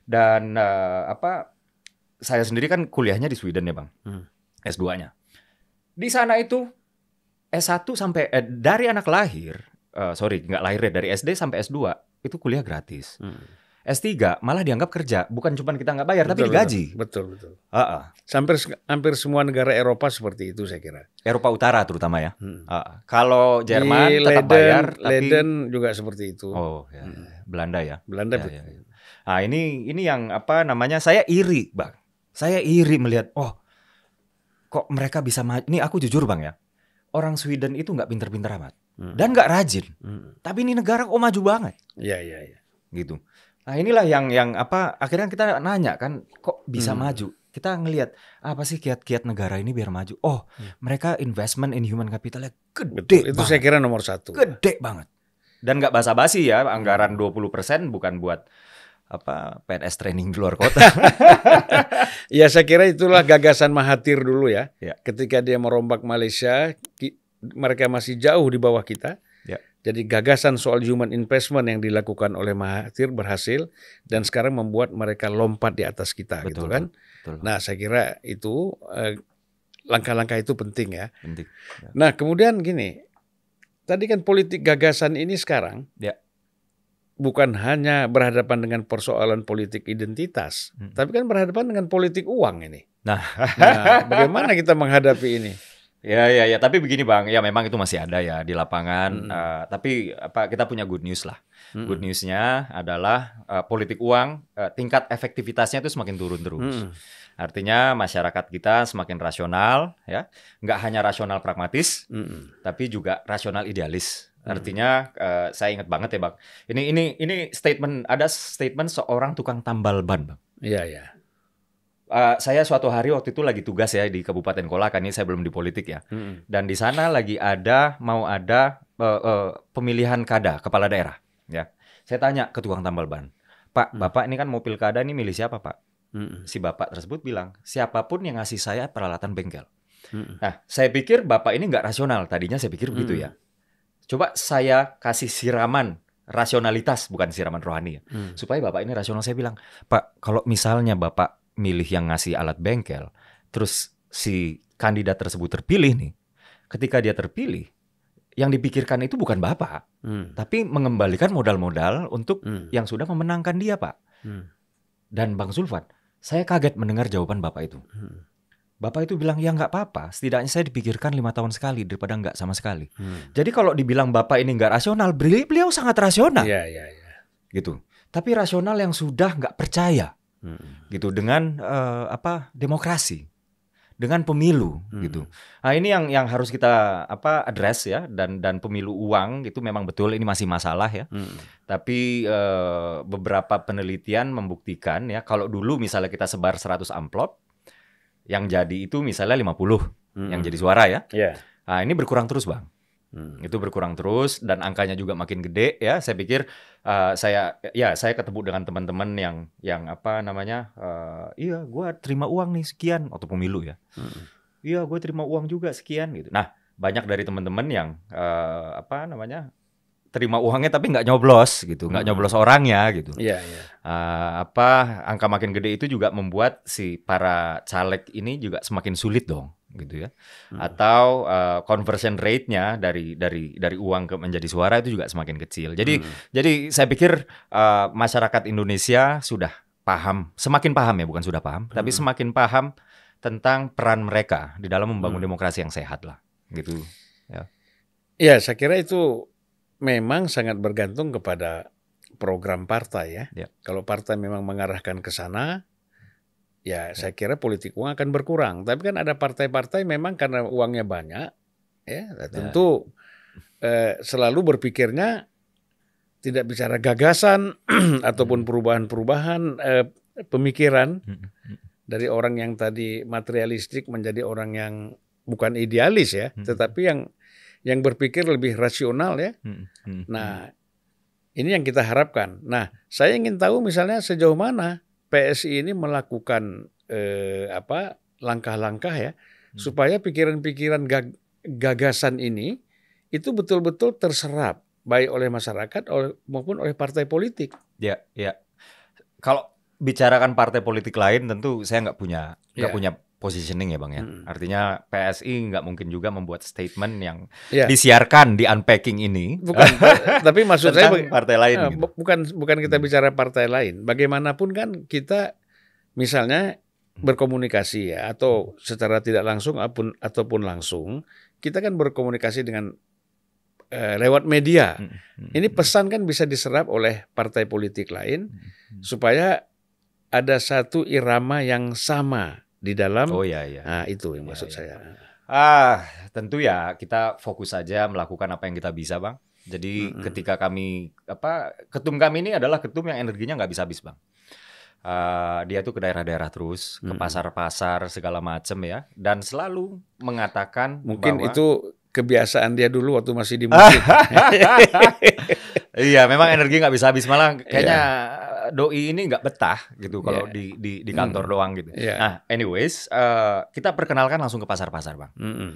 Dan uh, apa? Saya sendiri kan kuliahnya di Sweden ya bang, hmm. S 2 nya. Di sana itu S1 sampai eh, dari anak lahir, uh, sorry nggak lahir ya, dari SD sampai S2 itu kuliah gratis. Hmm. S3 malah dianggap kerja, bukan cuma kita nggak bayar betul, tapi digaji. Betul betul. Uh -uh. Hampir hampir semua negara Eropa seperti itu saya kira. Eropa Utara terutama ya. Hmm. Uh, kalau Jerman Di tetap Leiden, bayar tapi Leden juga seperti itu. Oh, ya. hmm. Belanda ya. Belanda. Ya, ya, ya, Nah, ini ini yang apa namanya? Saya iri, Bang. Saya iri melihat oh kok mereka bisa maju. Ini aku jujur, Bang ya orang Sweden itu nggak pinter-pinter amat hmm. dan nggak rajin. Hmm. Tapi ini negara kok maju banget. Iya iya iya. Gitu. Nah inilah yang yang apa akhirnya kita nanya kan kok bisa hmm. maju. Kita ngelihat apa sih kiat-kiat negara ini biar maju. Oh hmm. mereka investment in human capitalnya gede. Betul, banget. itu saya kira nomor satu. Gede banget. Dan nggak basa-basi ya anggaran 20% bukan buat apa PNS training di luar kota. *laughs* ya saya kira itulah gagasan Mahathir dulu ya. ya. Ketika dia merombak Malaysia, mereka masih jauh di bawah kita. Ya. Jadi gagasan soal human investment yang dilakukan oleh Mahathir berhasil dan sekarang membuat mereka lompat di atas kita gitu betul, gitu kan. Betul. Nah, saya kira itu langkah eh, langkah-langkah itu penting ya. Penting. Ya. Nah, kemudian gini. Tadi kan politik gagasan ini sekarang ya bukan hanya berhadapan dengan persoalan politik identitas, hmm. tapi kan berhadapan dengan politik uang ini. Nah, nah bagaimana kita menghadapi ini? Ya, ya, ya. Tapi begini, bang. Ya, memang itu masih ada ya di lapangan. Hmm. Uh, tapi apa kita punya good news lah. Hmm. Good newsnya adalah uh, politik uang uh, tingkat efektivitasnya itu semakin turun terus. Hmm. Artinya masyarakat kita semakin rasional, ya. Enggak hanya rasional pragmatis, hmm. tapi juga rasional idealis. Hmm. Artinya uh, saya ingat banget ya bang. Ini ini ini statement ada statement seorang tukang tambal ban bang. Iya iya. Uh, saya suatu hari waktu itu lagi tugas ya di Kabupaten Kolaka kan ini saya belum di politik ya. Hmm. Dan di sana lagi ada mau ada uh, uh, pemilihan kada kepala daerah ya. Saya tanya ke tukang tambal ban, Pak hmm. bapak ini kan mau pilkada ini milih siapa pak? Hmm. Si bapak tersebut bilang siapapun yang ngasih saya peralatan bengkel. Hmm. Nah saya pikir bapak ini nggak rasional tadinya saya pikir begitu hmm. ya Coba saya kasih siraman rasionalitas bukan siraman rohani ya. Hmm. Supaya Bapak ini rasional saya bilang, "Pak, kalau misalnya Bapak milih yang ngasih alat bengkel, terus si kandidat tersebut terpilih nih. Ketika dia terpilih, yang dipikirkan itu bukan Bapak, hmm. tapi mengembalikan modal-modal untuk hmm. yang sudah memenangkan dia, Pak." Hmm. Dan Bang Zulfan, saya kaget mendengar jawaban Bapak itu. Hmm. Bapak itu bilang ya nggak apa-apa, setidaknya saya dipikirkan lima tahun sekali daripada nggak sama sekali. Hmm. Jadi kalau dibilang bapak ini nggak rasional, beliau, sangat rasional. Iya iya iya. Gitu. Tapi rasional yang sudah nggak percaya, hmm. gitu dengan uh, apa demokrasi, dengan pemilu, hmm. gitu. Nah ini yang yang harus kita apa address ya dan dan pemilu uang itu memang betul ini masih masalah ya. Hmm. Tapi uh, beberapa penelitian membuktikan ya kalau dulu misalnya kita sebar 100 amplop yang jadi itu misalnya 50 hmm. yang jadi suara ya. Yeah. Nah, ini berkurang terus, Bang. Hmm. Itu berkurang terus dan angkanya juga makin gede ya. Saya pikir uh, saya ya saya ketemu dengan teman-teman yang yang apa namanya? Uh, iya, gue terima uang nih sekian waktu pemilu ya. Hmm. Iya, gue terima uang juga sekian gitu. Nah, banyak dari teman-teman yang uh, apa namanya? terima uangnya tapi nggak nyoblos gitu, nggak hmm. nyoblos orangnya gitu. yeah, Yeah. Uh, apa angka makin gede itu juga membuat si para caleg ini juga semakin sulit dong gitu ya. Hmm. Atau uh, conversion rate-nya dari dari dari uang ke menjadi suara itu juga semakin kecil. Jadi hmm. jadi saya pikir uh, masyarakat Indonesia sudah paham, semakin paham ya bukan sudah paham, hmm. tapi semakin paham tentang peran mereka di dalam membangun hmm. demokrasi yang sehat lah gitu ya. Ya, saya kira itu memang sangat bergantung kepada program partai ya. ya. Kalau partai memang mengarahkan ke sana, ya, ya saya kira politik uang akan berkurang. Tapi kan ada partai-partai memang karena uangnya banyak, ya nah nah. tentu Eh, selalu berpikirnya tidak bicara gagasan *clears throat* ataupun hmm. perubahan-perubahan eh, pemikiran hmm, hmm, dari orang yang tadi materialistik menjadi orang yang bukan idealis ya, tetapi yang yang berpikir lebih rasional ya. Hmm, hmm. Hmm. Nah, ini yang kita harapkan. Nah, saya ingin tahu misalnya sejauh mana PSI ini melakukan eh, apa langkah-langkah ya hmm. supaya pikiran-pikiran gag gagasan ini itu betul-betul terserap baik oleh masyarakat oleh, maupun oleh partai politik. Ya, ya. Kalau bicarakan partai politik lain tentu saya nggak punya nggak ya. punya positioning ya bang ya. Hmm. Artinya PSI nggak mungkin juga membuat statement yang yeah. disiarkan di unpacking ini. Bukan, *laughs* tapi maksud saya partai lain. Uh, gitu. Bukan bukan kita bicara partai lain. Bagaimanapun kan kita misalnya mm. berkomunikasi ya atau mm. secara tidak langsung apun, ataupun langsung kita kan berkomunikasi dengan eh, lewat media. Ini pesan kan bisa diserap oleh partai politik lain supaya ada satu irama yang sama di dalam oh iya iya nah, itu yang iya, maksud ya. saya ah tentu ya kita fokus saja melakukan apa yang kita bisa bang jadi mm -hmm. ketika kami apa ketum kami ini adalah ketum yang energinya nggak bisa habis bang uh, dia tuh ke daerah-daerah terus, hmm. ke pasar-pasar segala macem ya, dan selalu mengatakan mungkin bahwa, itu kebiasaan dia dulu waktu masih di musik. *laughs* iya, memang energi nggak bisa habis malah kayaknya yeah doi ini nggak betah gitu kalau iya. di, di di kantor mm. doang gitu. Yeah. Nah, anyways, uh, kita perkenalkan langsung ke pasar-pasar, Bang. Mm -mm.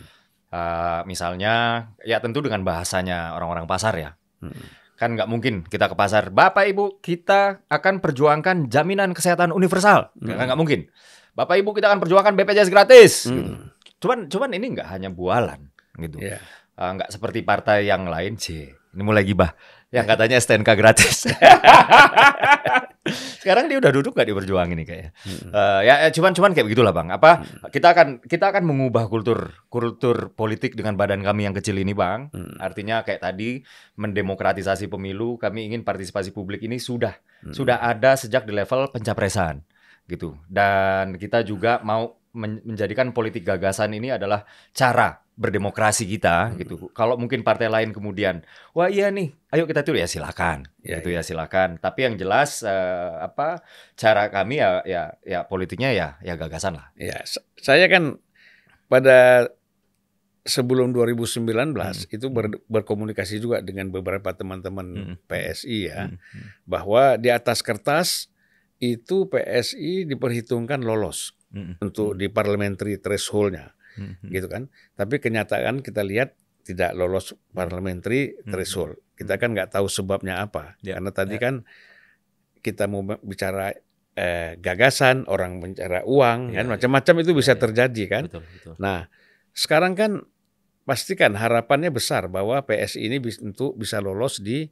uh, misalnya ya tentu dengan bahasanya orang-orang pasar ya. Mm -mm. Kan nggak mungkin kita ke pasar, Bapak Ibu, kita akan perjuangkan jaminan kesehatan universal. Mm. Nggak mungkin. Bapak Ibu, kita akan perjuangkan BPJS gratis mm. gitu. Cuman cuman ini nggak hanya bualan gitu. Yeah. Iya. Uh, seperti partai yang lain sih. Ini mulai gibah. Yang ya. katanya STNK gratis. *laughs* Sekarang dia udah duduk gak di Berjuang ini kayaknya. Hmm. Uh, ya cuman cuman kayak begitulah bang. Apa hmm. kita akan kita akan mengubah kultur kultur politik dengan badan kami yang kecil ini bang. Hmm. Artinya kayak tadi mendemokratisasi pemilu. Kami ingin partisipasi publik ini sudah hmm. sudah ada sejak di level pencapresan gitu. Dan kita juga mau menjadikan politik gagasan ini adalah cara berdemokrasi kita hmm. gitu. Kalau mungkin partai lain kemudian, wah iya nih, ayo kita tuh ya silakan, ya, gitu ya. ya silakan. Tapi yang jelas uh, apa cara kami ya ya ya politiknya ya ya gagasan lah. Ya, saya kan pada sebelum 2019 hmm. itu hmm. ber, berkomunikasi juga dengan beberapa teman-teman hmm. PSI ya, hmm. hmm. bahwa di atas kertas itu PSI diperhitungkan lolos hmm. untuk di parliamentary thresholdnya hmm. gitu kan. Tapi kenyataan kita lihat tidak lolos parliamentary hmm. threshold. Kita mm-hmm. kan nggak tahu sebabnya apa. Ya. Karena tadi ya. kan kita mau bicara eh, gagasan, orang bicara uang, ya, kan ya. macam-macam ya. itu bisa ya, ya, terjadi kan. Betul, betul. Nah sekarang kan pastikan harapannya besar bahwa PSI ini untuk bisa lolos di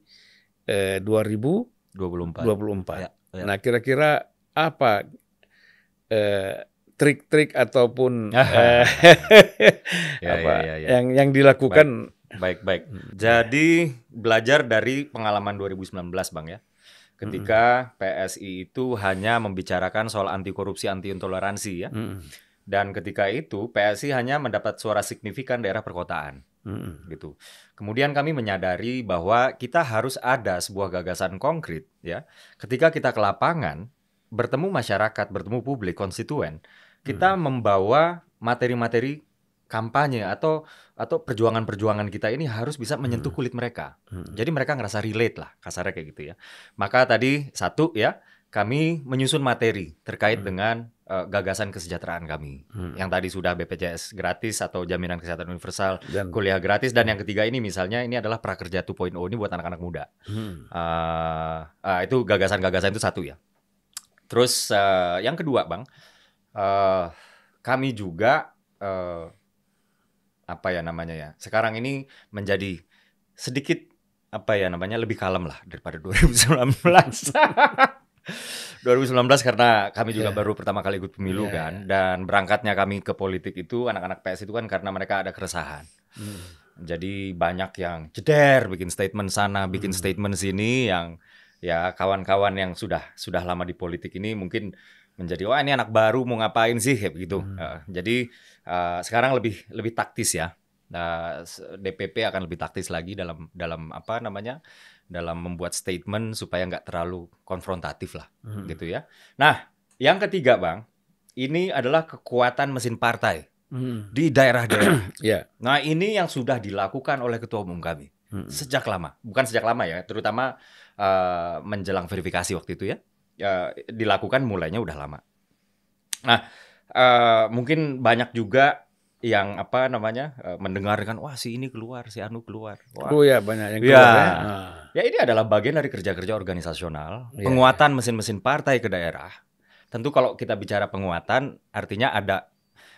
eh, 2024. 24. Ya, ya. Nah kira-kira apa eh, trik-trik ataupun *laughs* eh, ya, ya, *laughs* ya, apa ya, ya, ya. yang yang dilakukan baik. baik hmm. Jadi belajar dari pengalaman 2019 Bang ya. Ketika mm -hmm. PSI itu hanya membicarakan soal anti korupsi, anti intoleransi ya. -hmm. Dan ketika itu PSI hanya mendapat suara signifikan daerah perkotaan. hmm gitu. Kemudian kami menyadari bahwa kita harus ada sebuah gagasan konkret ya. Ketika kita ke lapangan, bertemu masyarakat, bertemu publik, konstituen, kita hmm. membawa materi-materi kampanye atau atau perjuangan-perjuangan kita ini harus bisa menyentuh hmm. kulit mereka. Hmm. Jadi mereka ngerasa relate lah kasarnya kayak gitu ya. Maka tadi satu ya kami menyusun materi terkait hmm. dengan uh, gagasan kesejahteraan kami. Hmm. Yang tadi sudah BPJS gratis atau jaminan kesehatan universal, dan, kuliah gratis dan hmm. yang ketiga ini misalnya ini adalah prakerja 2.0 ini buat anak-anak muda. Hmm. Uh, uh, itu gagasan-gagasan itu satu ya. Terus uh, yang kedua, Bang, uh, kami juga uh, apa ya namanya ya sekarang ini menjadi sedikit apa ya namanya lebih kalem lah daripada 2019 *laughs* 2019 *laughs* karena kami juga yeah. baru pertama kali ikut pemilu yeah. kan iya. dan berangkatnya kami ke politik itu anak-anak PS itu kan karena mereka ada keresahan. Mm. Jadi banyak yang jeder bikin statement sana, bikin mm. statement sini yang ya kawan-kawan yang sudah sudah lama di politik ini mungkin menjadi wah ini anak baru mau ngapain sih gitu. Hmm. Uh, jadi uh, sekarang lebih lebih taktis ya. Uh, nah, DPP akan lebih taktis lagi dalam dalam apa namanya dalam membuat statement supaya nggak terlalu konfrontatif lah hmm. gitu ya. Nah yang ketiga bang ini adalah kekuatan mesin partai hmm. di daerah-daerah. yeah. *clears throat* Iya. Nah ini yang sudah dilakukan oleh ketua umum kami hmm. sejak lama, bukan sejak lama ya, terutama uh, menjelang verifikasi waktu itu ya ya dilakukan mulainya udah lama. Nah, uh, mungkin banyak juga yang apa namanya uh, mendengarkan wah si ini keluar, si Anu keluar. Wah. Oh ya banyak yang iya. keluar. Ya, ya. Nah. ya ini adalah bagian dari kerja-kerja organisasional, yeah. Iya. penguatan mesin-mesin partai ke daerah. Tentu kalau kita bicara penguatan artinya ada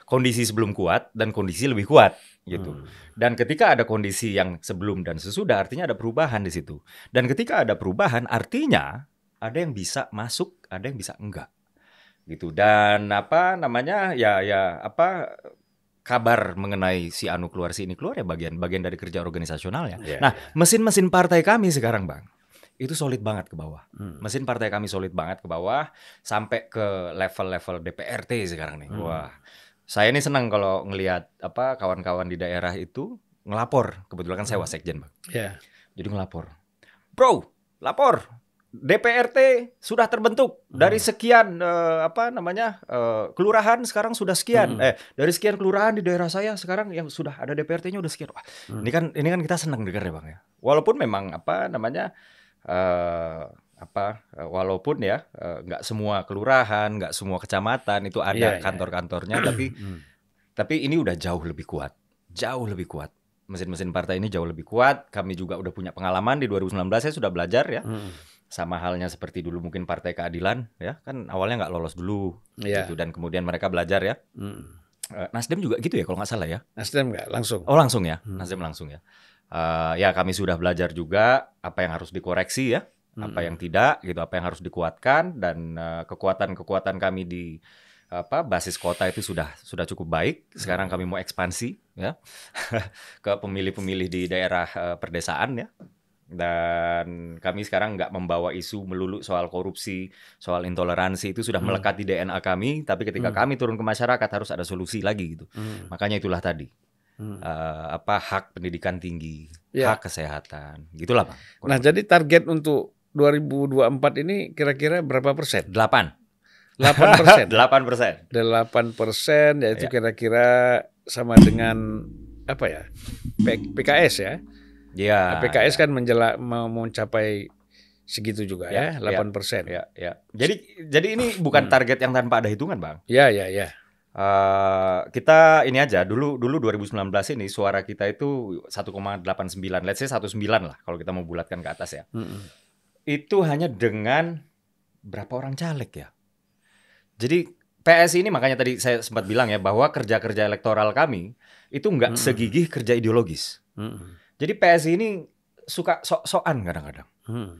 kondisi sebelum kuat dan kondisi lebih kuat gitu. Hmm. Dan ketika ada kondisi yang sebelum dan sesudah artinya ada perubahan di situ. Dan ketika ada perubahan artinya ada yang bisa masuk, ada yang bisa enggak. Gitu. Dan apa namanya? Ya ya apa kabar mengenai si Anu keluar si ini keluar ya bagian bagian dari kerja organisasional ya. Yeah, nah, iya. mesin-mesin partai kami sekarang, Bang itu solid banget ke bawah. Hmm. Mesin partai kami solid banget ke bawah sampai ke level-level DPRT sekarang nih. Hmm. Wah. Saya ini senang kalau ngelihat apa kawan-kawan di daerah itu ngelapor. Kebetulan kan saya wasekjen, hmm. Bang. Iya. Yeah. Jadi ngelapor. Bro, lapor. DPRT sudah terbentuk hmm. dari sekian uh, apa namanya uh, kelurahan sekarang sudah sekian hmm. eh dari sekian kelurahan di daerah saya sekarang yang sudah ada DPRT-nya udah sekian wah hmm. ini kan ini kan kita senang dengarnya bang ya walaupun memang apa namanya uh, apa walaupun ya nggak uh, semua kelurahan nggak semua kecamatan itu ada yeah, iya. kantor-kantornya yeah. tapi hmm. tapi ini udah jauh lebih kuat jauh lebih kuat mesin-mesin partai ini jauh lebih kuat kami juga udah punya pengalaman di 2019 saya sudah belajar ya hmm sama halnya seperti dulu mungkin Partai Keadilan ya kan awalnya nggak lolos dulu yeah. gitu dan kemudian mereka belajar ya. Mm. Nasdem juga gitu ya kalau nggak salah ya. Nasdem nggak langsung. Oh langsung ya, hmm. Nasdem langsung ya. Uh, ya kami sudah belajar juga apa yang harus dikoreksi ya, hmm. apa yang tidak gitu, apa yang harus dikuatkan dan kekuatan eh, kekuatan-kekuatan kami di apa basis kota itu sudah sudah cukup baik. Hmm. Sekarang kami mau ekspansi ya *laughs* ke pemilih-pemilih di daerah uh, perdesaan ya dan kami sekarang nggak membawa isu melulu soal korupsi, soal intoleransi itu sudah hmm. melekat di DNA kami. Tapi ketika hmm. kami turun ke masyarakat harus ada solusi lagi gitu. Hmm. Makanya itulah tadi hmm. uh, apa hak pendidikan tinggi, ya. hak kesehatan, gitulah pak. Kurang nah jadi target untuk 2024 ini kira-kira berapa persen? Delapan, 8 *laughs* persen. delapan persen. delapan persen yaitu ya. kira-kira ya. Kira sama dengan apa ya? P PKS ya? Ya, PKS kan menjela, mau mencapai segitu juga iya, ya, ya 8 persen. Ya, ya. Jadi jadi ini bukan hmm. target yang tanpa ada hitungan bang. Ya ya ya. Uh, kita ini aja dulu dulu 2019 ini suara kita itu 1,89 let's say 19 lah kalau kita mau bulatkan ke atas ya mm itu hanya dengan berapa orang caleg ya jadi PS ini makanya tadi saya sempat bilang ya bahwa kerja kerja elektoral kami itu nggak mm segigih kerja ideologis mm jadi PSI ini suka sok-sokan kadang-kadang. Hmm.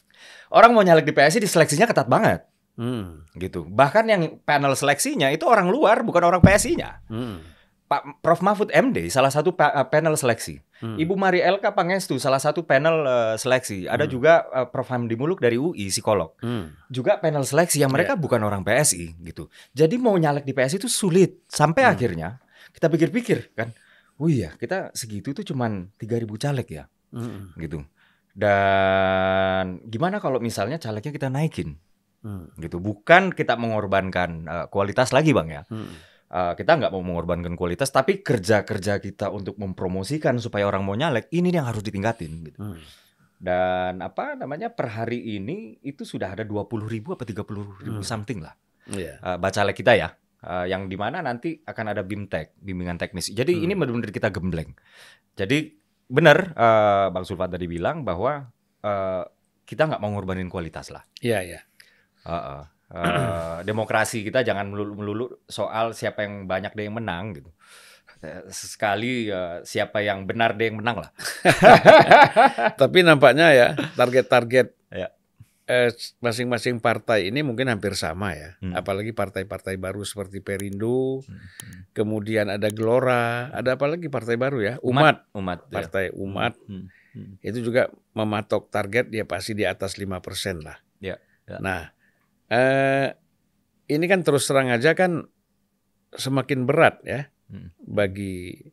*laughs* orang mau nyalek di PSI di seleksinya ketat banget. Hmm. Gitu. Bahkan yang panel seleksinya itu orang luar bukan orang PSI-nya. Hmm. Pak Prof Mahfud MD salah satu eh, panel seleksi. Hmm. Ibu Mari LK Pangestu salah satu panel uh, seleksi. Ada hmm. juga uh, Prof Hamdi Muluk dari UI psikolog. Hmm. Juga panel seleksi yang mereka yeah. bukan orang PSI gitu. Jadi mau nyalek di PSI itu sulit sampai hmm. akhirnya kita pikir-pikir kan oh iya kita segitu tuh cuman 3000 caleg ya mm gitu dan gimana kalau misalnya calegnya kita naikin mm. gitu bukan kita mengorbankan uh, kualitas lagi bang ya mm. Uh, kita nggak mau mengorbankan kualitas, tapi kerja-kerja kita untuk mempromosikan supaya orang mau nyalek ini yang harus ditingkatin. Gitu. Hmm. Dan apa namanya per hari ini itu sudah ada dua puluh ribu apa tiga puluh ribu mm. something lah. Yeah. Iya. Uh, bacalek kita ya uh, yang dimana nanti akan ada bimtek bimbingan teknis. Jadi hmm. ini benar-benar kita gembleng. Jadi benar uh, Bang Sulfat tadi bilang bahwa uh, kita nggak mau ngorbanin kualitas lah. Iya iya. Uh, uh, uh, demokrasi kita jangan melulu, melulu soal siapa yang banyak deh yang menang gitu sekali uh, siapa yang benar deh yang menang lah. *laughs* Tapi nampaknya ya target-target Eh, masing-masing partai ini mungkin hampir sama ya, hmm. apalagi partai-partai baru seperti Perindo, hmm. kemudian ada Gelora, ada apalagi partai baru ya, Umat, umat, ya. partai ya. Umat, hmm. Hmm. itu juga mematok target dia pasti di atas lima persen lah. Ya, ya. Nah, eh, ini kan terus terang aja kan semakin berat ya hmm. bagi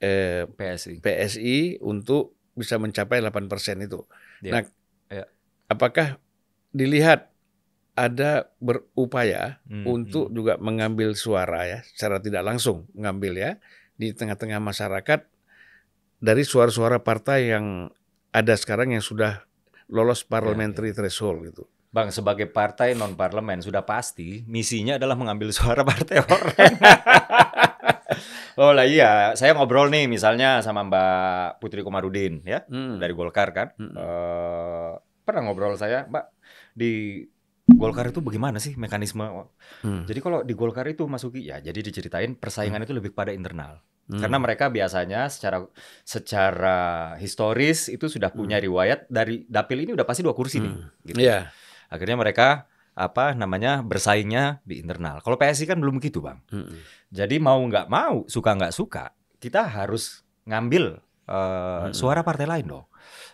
eh, PSI. PSI untuk bisa mencapai 8% itu. Ya. Nah, apakah dilihat ada berupaya hmm, untuk hmm. juga mengambil suara ya secara tidak langsung mengambil ya di tengah-tengah masyarakat dari suara-suara partai yang ada sekarang yang sudah lolos parliamentary ya, ya. threshold gitu. Bang sebagai partai non parlemen sudah pasti misinya adalah mengambil suara partai orang. *laughs* oh lah iya, saya ngobrol nih misalnya sama Mbak Putri Komarudin ya hmm. dari Golkar kan. Hmm. Uh, pernah ngobrol saya, Mbak, di Golkar itu bagaimana sih mekanisme? Hmm. Jadi kalau di Golkar itu Masuki ya, jadi diceritain persaingan hmm. itu lebih pada internal. Hmm. Karena mereka biasanya secara secara historis itu sudah hmm. punya hmm. riwayat dari dapil ini udah pasti dua kursi hmm. nih. Gitu. Yeah. Akhirnya mereka apa namanya bersaingnya di internal. Kalau PSI kan belum gitu bang. Hmm. Jadi mau nggak mau, suka nggak suka, kita harus ngambil uh, hmm. suara partai lain dong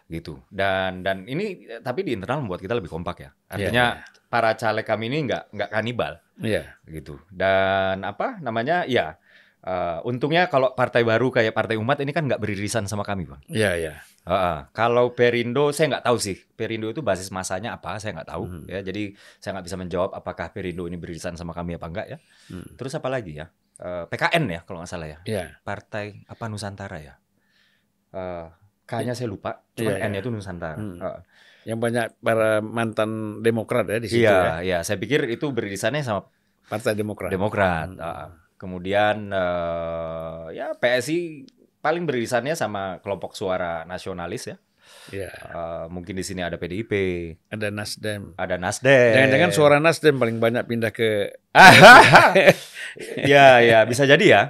gitu dan dan ini tapi di internal membuat kita lebih kompak ya iya, artinya yeah, para caleg kami ini nggak nggak kanibal yeah. gitu dan apa namanya ya uh, untungnya kalau partai baru kayak partai umat ini kan nggak beririsan sama kami bang iya yeah, iya yeah. uh, uh, kalau Perindo saya nggak tahu sih Perindo itu basis masanya apa saya nggak tahu mm. ya jadi saya nggak bisa menjawab apakah Perindo ini beririsan sama kami apa enggak ya mm. terus apa lagi ya uh, eh, PKN ya kalau nggak salah ya yeah. partai apa Nusantara ya uh, K-nya saya lupa, cuma iya, iya. N-nya itu Nusantara. Hmm. Uh. Yang banyak para mantan Demokrat ya di situ iya, ya. Iya, saya pikir itu beririsannya sama Partai Demokrat. Demokrat. Hmm. Uh. Kemudian uh, ya PSI paling beririsannya sama kelompok suara nasionalis ya. Yeah. Iya. Uh, mungkin di sini ada PDIP, ada Nasdem, ada Nasdem. Jangan-jangan suara Nasdem paling banyak pindah ke *laughs* ya ya bisa jadi ya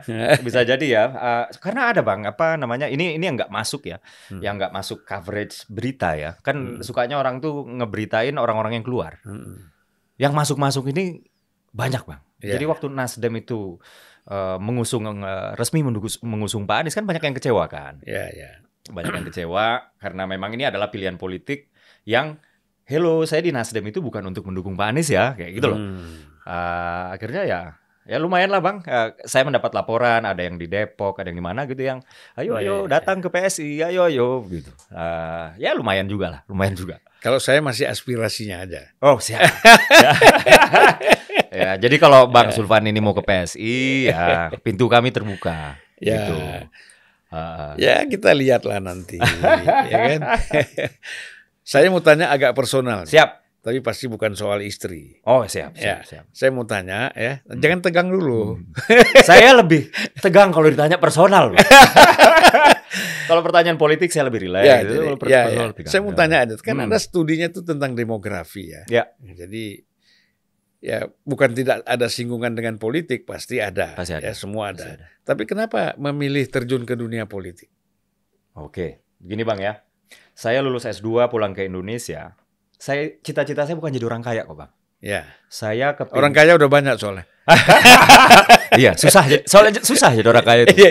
bisa jadi ya uh, karena ada bang apa namanya ini ini yang nggak masuk ya hmm. yang nggak masuk coverage berita ya kan hmm. sukanya orang tuh ngeberitain orang-orang yang keluar hmm. yang masuk-masuk ini banyak bang yeah. jadi waktu Nasdem itu uh, mengusung uh, resmi mengusung, mengusung Pak Anies kan banyak yang kecewa kan ya yeah, ya yeah banyak yang kecewa karena memang ini adalah pilihan politik yang hello saya di Nasdem itu bukan untuk mendukung Pak Anies ya kayak gitu loh hmm. uh, akhirnya ya ya lumayan lah bang uh, saya mendapat laporan ada yang di Depok ada yang di mana gitu yang ayo oh, iya, ayo iya, iya. datang ke PSI ayo ayo gitu uh, ya lumayan juga lah lumayan juga kalau saya masih aspirasinya aja oh siap *laughs* ya. jadi kalau bang sulvan ya. ini mau ke PSI ya pintu kami terbuka ya. gitu Uh, Ya kita lihatlah nanti, *laughs* ya kan? *laughs* Saya mau tanya agak personal. Siap. Tapi pasti bukan soal istri. Oh siap, ya, siap, ya. siap. Saya mau tanya ya, hmm. jangan tegang dulu. Hmm. *laughs* saya lebih tegang kalau ditanya personal. kalau pertanyaan politik saya lebih rileks. Ya, ya, ya. Saya mau tanya, kan hmm. ada studinya itu tentang demografi ya. ya. Jadi ya bukan tidak ada singgungan dengan politik pasti ada, pasti ya, ada. ya semua ada. ada. Tapi kenapa memilih terjun ke dunia politik? Oke, begini Bang ya. Saya lulus S2 pulang ke Indonesia. Saya cita-cita saya bukan jadi orang kaya kok, Bang. Ya. Saya ke Orang kaya udah banyak soalnya. *laughs* iya, susah soalnya susah jadi orang kaya itu.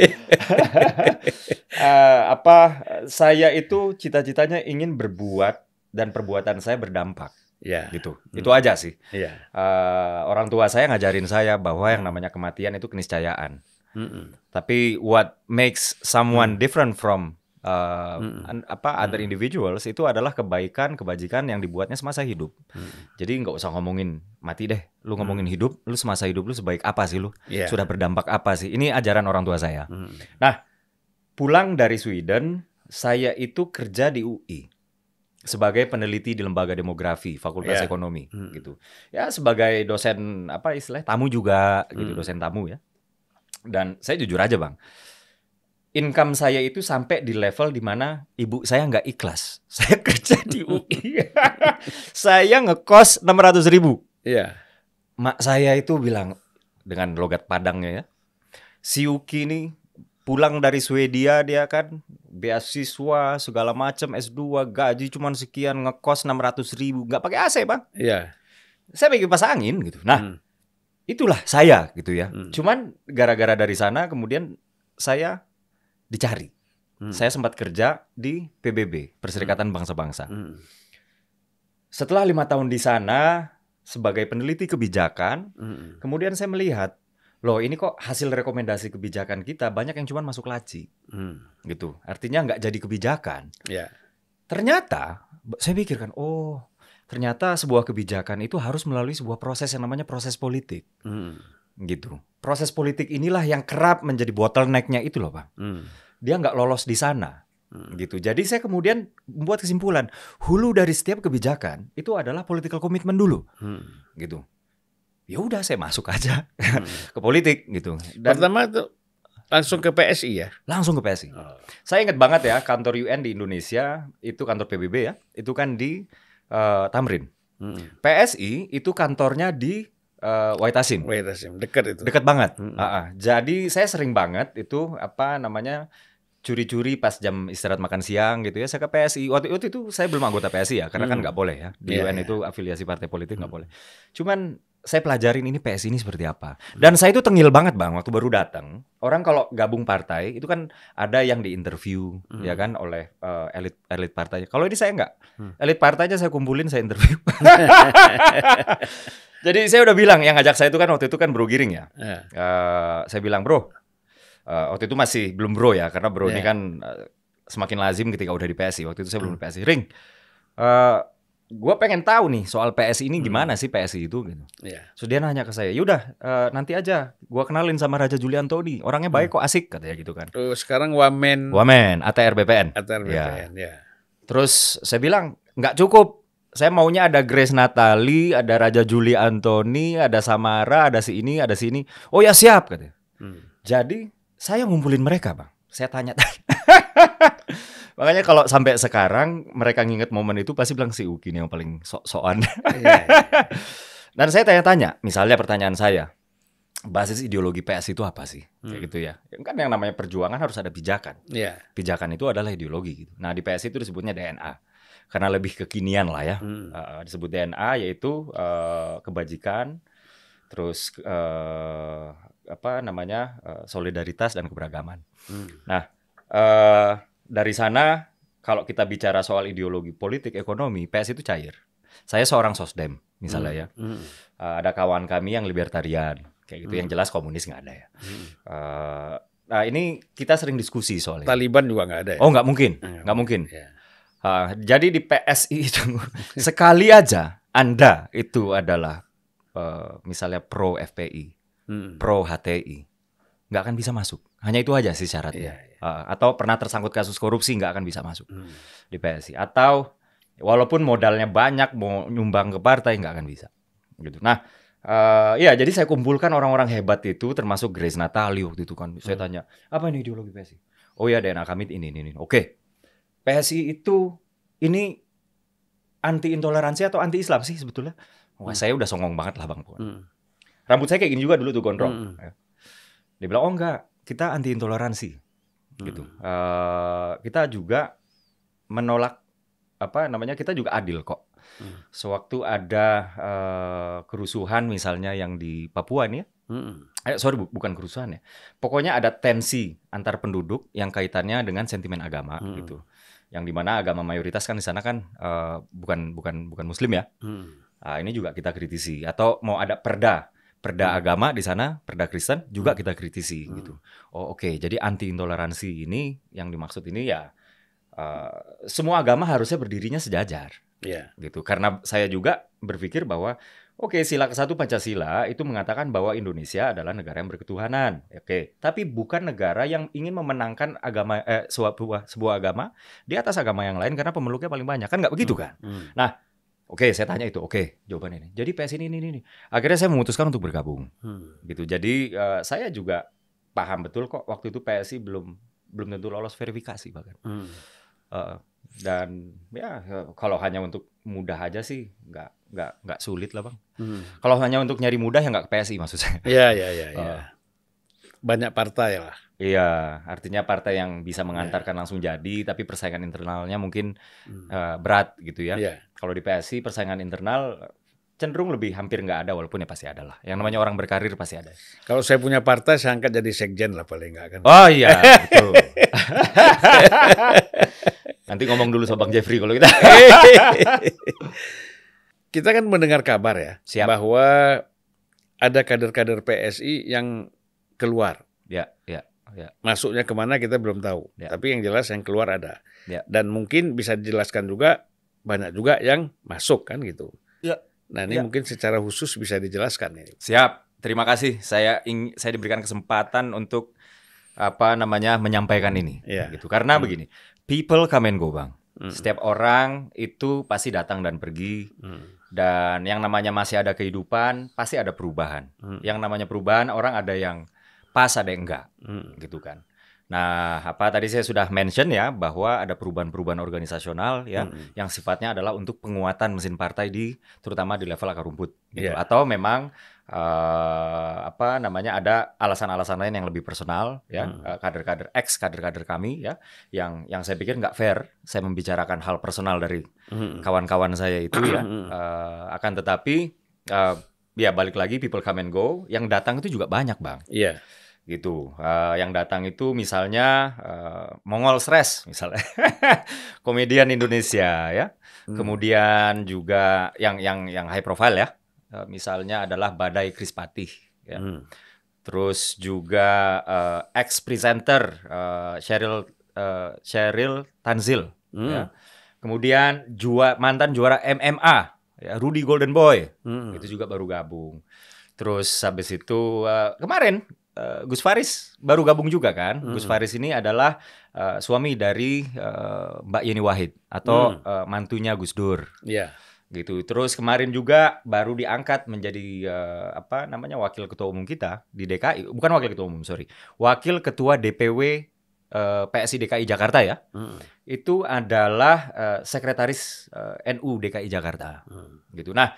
uh, *laughs* apa saya itu cita-citanya ingin berbuat dan perbuatan saya berdampak. Ya. Gitu. mm. Itu aja sih. yeah. Iya. Uh, orang tua saya ngajarin saya bahwa yang namanya kematian itu keniscayaan. Mm -mm. Tapi what makes someone mm. different from uh, mm -mm. apa other mm -mm. individuals itu adalah kebaikan kebajikan yang dibuatnya semasa hidup. Mm. -mm. Jadi nggak usah ngomongin mati deh. Lu mm. ngomongin mm. hidup, lu semasa hidup lu sebaik apa sih lu? Yeah. Sudah berdampak apa sih? Ini ajaran orang tua saya. Mm. Nah, pulang dari Sweden, saya itu kerja di UI sebagai peneliti di lembaga demografi Fakultas yeah. Ekonomi hmm. gitu. Ya sebagai dosen apa istilah tamu juga gitu, hmm. gitu, dosen tamu ya. Dan saya jujur aja, Bang. Income saya itu sampai di level dimana ibu saya nggak ikhlas. *laughs* Saya kerja di UI. *laughs* saya ngekos enam ratus ribu. Iya. Yeah. Mak saya itu bilang dengan logat Padangnya ya. Si Uki ini pulang dari Swedia dia kan beasiswa segala macam S2 gaji cuma sekian ngekos 600 ribu nggak pakai AC bang iya saya bikin pas angin gitu nah hmm. itulah saya gitu ya hmm. cuman gara-gara dari sana kemudian saya dicari hmm. saya sempat kerja di PBB Perserikatan hmm. Bangsa-Bangsa hmm. hmm. setelah lima tahun di sana sebagai peneliti kebijakan hmm. kemudian saya melihat loh ini kok hasil rekomendasi kebijakan kita banyak yang cuma masuk laci hmm. gitu artinya nggak jadi kebijakan yeah. ternyata saya pikirkan oh ternyata sebuah kebijakan itu harus melalui sebuah proses yang namanya proses politik hmm. gitu proses politik inilah yang kerap menjadi bottlenecknya itu loh bang hmm. dia nggak lolos di sana hmm. gitu jadi saya kemudian membuat kesimpulan hulu dari setiap kebijakan itu adalah political commitment dulu hmm. gitu ya udah saya masuk aja hmm. *laughs* ke politik gitu. Dan, Pertama tuh langsung ke PSI ya? Langsung ke PSI. Oh. Saya ingat banget ya kantor UN di Indonesia itu kantor PBB ya, itu kan di uh, Tamrin. Hmm. PSI itu kantornya di uh, eh, Waitasim. Waitasim, dekat itu. Dekat banget. Hmm. Uh -uh. Jadi saya sering banget itu apa namanya curi-curi pas jam istirahat makan siang gitu ya saya ke PSI waktu itu saya belum anggota PSI ya karena kan hmm. kan nggak boleh ya di yeah, UN yeah. itu afiliasi partai politik nggak hmm. boleh cuman saya pelajarin ini PSI ini seperti apa dan saya itu tengil banget bang waktu baru datang orang kalau gabung partai itu kan ada yang diinterview ya hmm. ya kan oleh uh, elit elit partainya kalau ini saya nggak hmm. elit partainya saya kumpulin saya interview *laughs* jadi saya udah bilang yang ngajak saya itu kan waktu itu kan Bro Giring ya yeah. Iya. uh, saya bilang bro uh, waktu itu masih belum bro ya karena bro yeah. ini ya. kan uh, semakin lazim ketika udah di PSI. Waktu itu saya belum hmm. di PSI. Ring, uh, eh, gue pengen tahu nih soal PSI ini hmm. gimana hmm. sih PSI itu gitu. Yeah. So dia nanya ke saya, yaudah uh, nanti aja gue kenalin sama Raja Julian Todi Orangnya baik hmm. kok asik katanya gitu kan. Uh, sekarang wamen. Wamen ATR BPN. ATR BPN ya. Yeah. Terus saya bilang nggak cukup. Saya maunya ada Grace Natali, ada Raja Juli Antoni, ada Samara, ada si ini, ada si ini. Oh ya siap katanya. Hmm. Jadi saya ngumpulin mereka bang saya tanya *laughs* makanya kalau sampai sekarang mereka nginget momen itu pasti bilang si Uki nih yang paling sok-sokan iya, *laughs* iya, iya. dan saya tanya-tanya misalnya pertanyaan saya basis ideologi PS itu apa sih hmm. kayak gitu ya. ya kan yang namanya perjuangan harus ada pijakan yeah. pijakan itu adalah ideologi gitu nah di PS itu disebutnya DNA karena lebih kekinian lah ya hmm. uh, disebut DNA yaitu uh, kebajikan terus uh, apa namanya uh, solidaritas dan keberagaman. Hmm. Nah uh, dari sana kalau kita bicara soal ideologi politik ekonomi PS itu cair. Saya seorang sosdem misalnya hmm. ya. Uh, ada kawan kami yang libertarian kayak gitu hmm. yang jelas komunis nggak ada ya. Hmm. Uh, nah ini kita sering diskusi soalnya. Taliban juga nggak ada. Ya? Oh nggak mungkin, hmm, nggak mungkin. ya. Uh, jadi di PSI itu *laughs* sekali aja Anda itu adalah uh, misalnya pro FPI hmm. pro HTI nggak akan bisa masuk. Hanya itu aja sih syaratnya. Yeah, yeah. Uh, atau pernah tersangkut kasus korupsi nggak akan bisa masuk hmm. di PSI. Atau walaupun modalnya banyak mau nyumbang ke partai nggak akan bisa. Gitu. Nah, uh, ya jadi saya kumpulkan orang-orang hebat itu termasuk Grace Natali waktu itu kan. Hmm. Saya mm. tanya apa ini ideologi PSI? Oh ya DNA kami ini ini ini. Oke, PSI itu ini anti intoleransi atau anti Islam sih sebetulnya? Wah hmm. saya udah songong banget lah bang. Hmm Rambut saya kayak gini juga dulu tuh gondrong. Hmm. Ya. Dia bilang, oh enggak, kita anti intoleransi. Gitu. Hmm. Gitu. Uh, kita juga menolak apa namanya kita juga adil kok. Hmm. Sewaktu ada uh, kerusuhan misalnya yang di Papua nih ya. Hmm. Eh, sorry bu bukan kerusuhan ya. Pokoknya ada tensi antar penduduk yang kaitannya dengan sentimen agama hmm. gitu. Yang dimana agama mayoritas kan di sana kan uh, bukan bukan bukan Muslim ya. Hmm. Nah, ini juga kita kritisi atau mau ada perda perda hmm. agama di sana, perda Kristen juga hmm. kita kritisi hmm. gitu. Oh oke, okay. jadi anti intoleransi ini yang dimaksud ini ya uh, semua agama harusnya berdirinya sejajar. Yeah. Gitu. Karena saya juga berpikir bahwa oke, okay, sila ke-1 Pancasila itu mengatakan bahwa Indonesia adalah negara yang berketuhanan. Oke, okay. tapi bukan negara yang ingin memenangkan agama eh sebuah sebuah agama di atas agama yang lain karena pemeluknya paling banyak. Kan nggak begitu hmm. kan? Hmm. Nah, Oke, saya tanya itu. Oke, jawaban ini. Jadi PS ini, ini, ini. Akhirnya saya memutuskan untuk bergabung. Hmm. Gitu. Jadi uh, saya juga paham betul kok. Waktu itu PSI belum belum tentu lolos verifikasi bahkan. Hmm. Uh, dan ya eh, kalau hanya untuk mudah aja sih, nggak nggak nggak sulit lah bang. Hmm. Kalau hanya untuk nyari mudah ya nggak ke PSI maksud saya. Iya iya iya. iya. *laughs* Eh, banyak partai lah. Iya, artinya partai yang bisa iya. mengantarkan yeah. langsung jadi, tapi persaingan internalnya mungkin hmm. uh, berat gitu ya. Yeah. Kalau di PSI persaingan internal eh, cenderung lebih hampir nggak ada, walaupun ya pasti ada lah. Yang namanya orang berkarir pasti ada. Kalau saya punya partai, saya angkat jadi sekjen lah paling nggak kan. Oh iya, betul. *laughs* Nanti ngomong dulu sama Bang Jeffrey kalau kita. Gitu. *laughs* kita kan mendengar kabar ya, Siap. bahwa ada kader-kader PSI yang keluar. Ya, ya, ya. Masuknya kemana kita belum tahu. Ya. Tapi yang jelas yang keluar ada. Ya. Dan mungkin bisa dijelaskan juga banyak juga yang masuk kan gitu. Ya. Nah ini ya. mungkin secara khusus bisa dijelaskan ini. Siap. Terima kasih. Saya ing saya diberikan kesempatan untuk apa namanya menyampaikan ini. Ya. Gitu. Karena hmm. begini, people come and go bang. Hmm. Setiap orang itu pasti datang dan pergi. Hmm. Dan yang namanya masih ada kehidupan, pasti ada perubahan. Hmm. Yang namanya perubahan, orang ada yang pas ada yang enggak hmm. gitu kan. Nah, apa tadi saya sudah mention ya bahwa ada perubahan-perubahan organisasional ya hmm. yang sifatnya adalah untuk penguatan mesin partai di terutama di level akar rumput gitu yeah. atau memang uh, apa namanya ada alasan-alasan lain yang lebih personal ya hmm. Eh, kader-kader ex kader-kader kami ya yang yang saya pikir nggak fair saya membicarakan hal personal dari kawan hmm. kawan-kawan saya itu ya uh, akan tetapi uh, ya balik lagi people come and go yang datang itu juga banyak bang. Iya. Yeah gitu. Uh, yang datang itu misalnya uh, Mongol Stress misalnya, *laughs* komedian Indonesia ya. Hmm. Kemudian juga yang yang yang high profile ya, uh, misalnya adalah Badai Krispati Ya. Hmm. Terus juga uh, ex presenter uh, Cheryl uh, Cheryl Tanzil. Hmm. Ya. Kemudian jua, mantan juara MMA ya, Rudy Golden Boy hmm. itu juga baru gabung. Terus habis itu uh, kemarin Uh, Gus Faris baru gabung juga kan. Hmm. Gus Faris ini adalah uh, suami dari uh, Mbak Yeni Wahid atau hmm. uh, mantunya Gus Dur. Iya. Yeah. Gitu. Terus kemarin juga baru diangkat menjadi uh, apa namanya wakil ketua umum kita di DKI, bukan wakil ketua umum, sorry. Wakil ketua DPW uh, PSI DKI Jakarta ya. Hmm. Itu adalah uh, sekretaris uh, NU DKI Jakarta. Hmm. Gitu. Nah,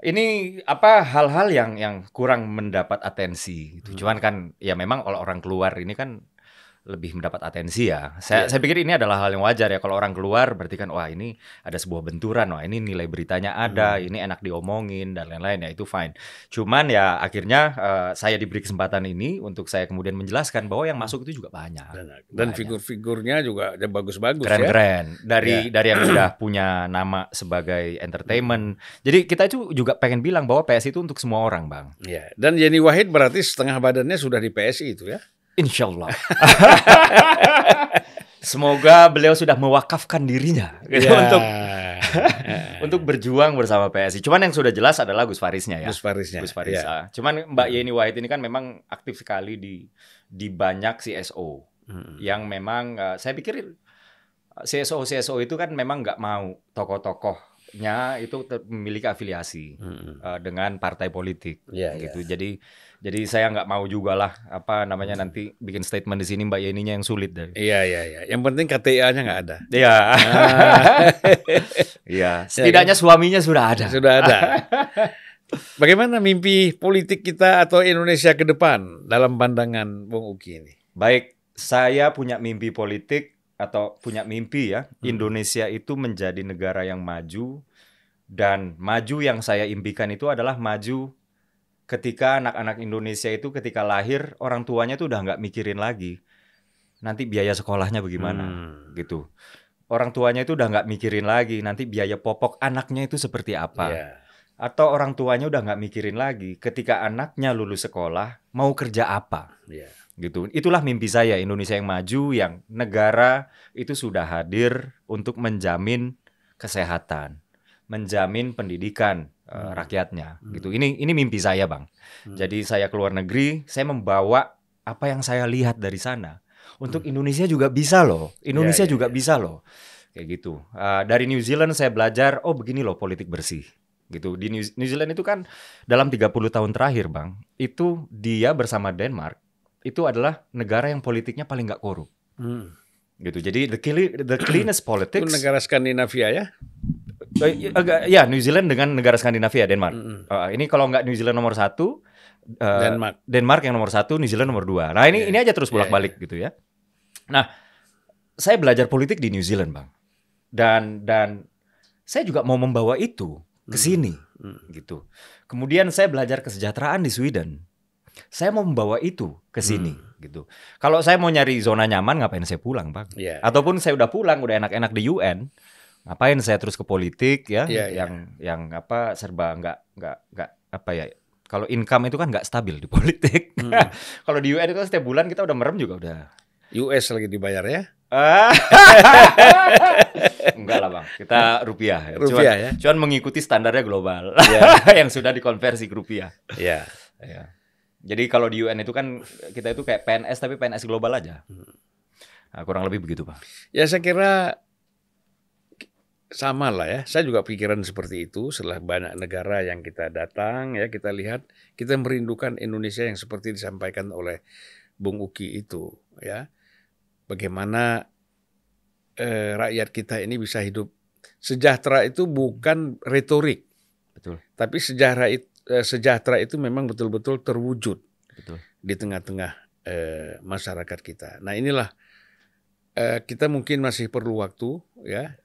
ini apa hal-hal yang yang kurang mendapat atensi gitu. Hmm. Cuman kan ya memang kalau orang keluar ini kan lebih mendapat atensi ya. Saya, yeah. saya pikir ini adalah hal yang wajar ya. Kalau orang keluar berarti kan wah ini ada sebuah benturan, wah ini nilai beritanya ada, hmm. ini enak diomongin dan lain-lain ya itu fine. Cuman ya akhirnya uh, saya diberi kesempatan ini untuk saya kemudian menjelaskan bahwa yang masuk itu juga banyak. Dan, dan figur-figurnya juga bagus-bagus keren, ya. Keren-keren. Dari yeah. dari yang sudah *clears throat* punya nama sebagai entertainment. Jadi kita itu juga pengen bilang bahwa PSI itu untuk semua orang, Bang. Iya. Yeah. Dan Yeni Wahid berarti setengah badannya sudah di PSI itu ya. Insya Allah. *laughs* Semoga beliau sudah mewakafkan dirinya *laughs* gitu, yeah. untuk ya. *laughs* untuk berjuang bersama PSI. Cuman yang sudah jelas adalah Gus Farisnya ya. Gus Farisnya. Gus Faris. Yeah. Cuman Mbak ya. Yeni Wahid ini kan memang aktif sekali di di banyak CSO hmm. yang memang uh, saya pikir eh, CSO CSO itu kan memang nggak mau tokoh-tokoh nya itu memiliki afiliasi hmm. uh, dengan partai politik yeah, iya. gitu. Yeah. Jadi jadi saya nggak mau juga lah apa namanya nanti bikin statement di sini Mbak Yeninya yang sulit deh. Iya iya iya. Yang penting KTA-nya nggak ada. Iya. Ah. Iya. *laughs* Ya, Setidaknya kan? suaminya sudah ada. Sudah ada. Bagaimana mimpi politik kita atau Indonesia ke depan dalam pandangan Bung Uki ini? Baik, saya punya mimpi politik atau punya mimpi ya hmm. Indonesia itu menjadi negara yang maju dan maju yang saya impikan itu adalah maju ketika anak-anak Indonesia itu ketika lahir orang tuanya itu udah nggak mikirin lagi nanti biaya sekolahnya bagaimana hmm. gitu orang tuanya itu udah nggak mikirin lagi nanti biaya popok anaknya itu seperti apa yeah. atau orang tuanya udah nggak mikirin lagi ketika anaknya lulus sekolah mau kerja apa yeah gitu. Itulah mimpi saya Indonesia yang maju yang negara itu sudah hadir untuk menjamin kesehatan, menjamin pendidikan eh, hmm. uh, rakyatnya hmm. gitu. Ini ini mimpi saya, Bang. Hmm. Jadi saya keluar negeri, saya membawa apa yang saya lihat dari sana. Untuk hmm. Indonesia juga bisa loh. Ya, Indonesia yeah, yeah, juga yeah. bisa loh. Kayak gitu. Uh, dari New Zealand saya belajar, oh begini loh politik bersih gitu. Di New, Zealand itu kan dalam 30 tahun terakhir, Bang, itu dia bersama Denmark itu adalah negara yang politiknya paling nggak korup. Hmm. Gitu. Jadi the, clean, the cleanest politics. Itu negara Skandinavia ya? Eh, ya New Zealand dengan negara Skandinavia Denmark. -hmm. uh, ini kalau nggak New Zealand nomor satu, uh, Denmark. Denmark yang nomor satu, New Zealand nomor dua. Nah ini yeah. ini aja terus iya, bolak balik iya. gitu ya. Nah saya belajar politik di New Zealand bang, dan dan saya juga mau membawa itu ke hmm. sini mm -hmm. gitu. Kemudian saya belajar kesejahteraan di Sweden saya mau membawa itu ke sini hmm. gitu. Kalau saya mau nyari zona nyaman ngapain saya pulang, Bang? Yeah, Ataupun yeah. saya udah pulang udah enak-enak di UN, ngapain saya terus ke politik ya yeah, iya. yang yeah. yang apa serba nggak nggak nggak apa ya kalau income itu kan nggak stabil di politik. Hmm. *laughs* kalau di UN itu kan setiap bulan kita udah merem juga udah. US lagi dibayar ya? Enggak ah. *laughs* lah bang, kita rupiah. Ya. Rupiah cuman, ya. Cuman mengikuti standarnya global yeah. *laughs* yang sudah dikonversi ke rupiah. Iya. Yeah. Yeah. Jadi kalau di UN itu kan kita itu kayak PNS tapi PNS global aja. Hmm. Nah, kurang lebih begitu pak. Ya saya kira sama lah ya. Saya juga pikiran seperti itu setelah banyak negara yang kita datang ya kita lihat kita merindukan Indonesia yang seperti disampaikan oleh Bung Uki itu ya. Bagaimana eh, rakyat kita ini bisa hidup sejahtera itu bukan retorik. Betul. Tapi sejahtera itu Eh, sejahtera itu memang betul-betul terwujud Betul. di tengah-tengah eh, masyarakat kita. Nah inilah eh, kita mungkin masih perlu waktu ya.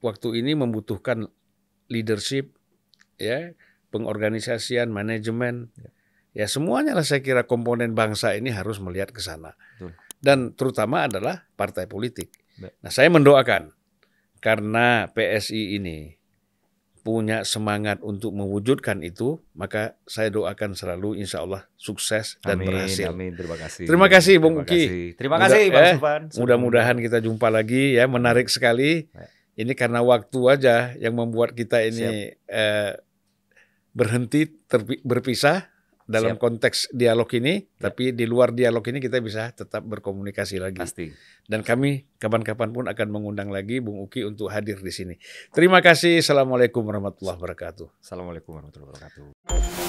Waktu ini membutuhkan leadership ya, pengorganisasian, manajemen. Ya. ya semuanya lah saya kira komponen bangsa ini harus melihat ke sana. Dan terutama adalah partai politik. Nah saya mendoakan karena PSI ini punya semangat untuk mewujudkan itu, maka saya doakan selalu insya Allah sukses dan amin, berhasil. Amin, terima kasih. Terima kasih Bung Uki. Terima kasih Bang eh, Mudah-mudahan kita jumpa lagi ya, menarik sekali. Ya. Ini karena waktu aja yang membuat kita ini eh, berhenti berpisah dalam Siap. konteks dialog ini, ya. tapi di luar dialog ini kita bisa tetap berkomunikasi lagi. Pasti. Dan kami kapan-kapan pun akan mengundang lagi Bung Uki untuk hadir di sini. Terima kasih. Assalamualaikum warahmatullahi wabarakatuh. Assalamualaikum warahmatullahi wabarakatuh.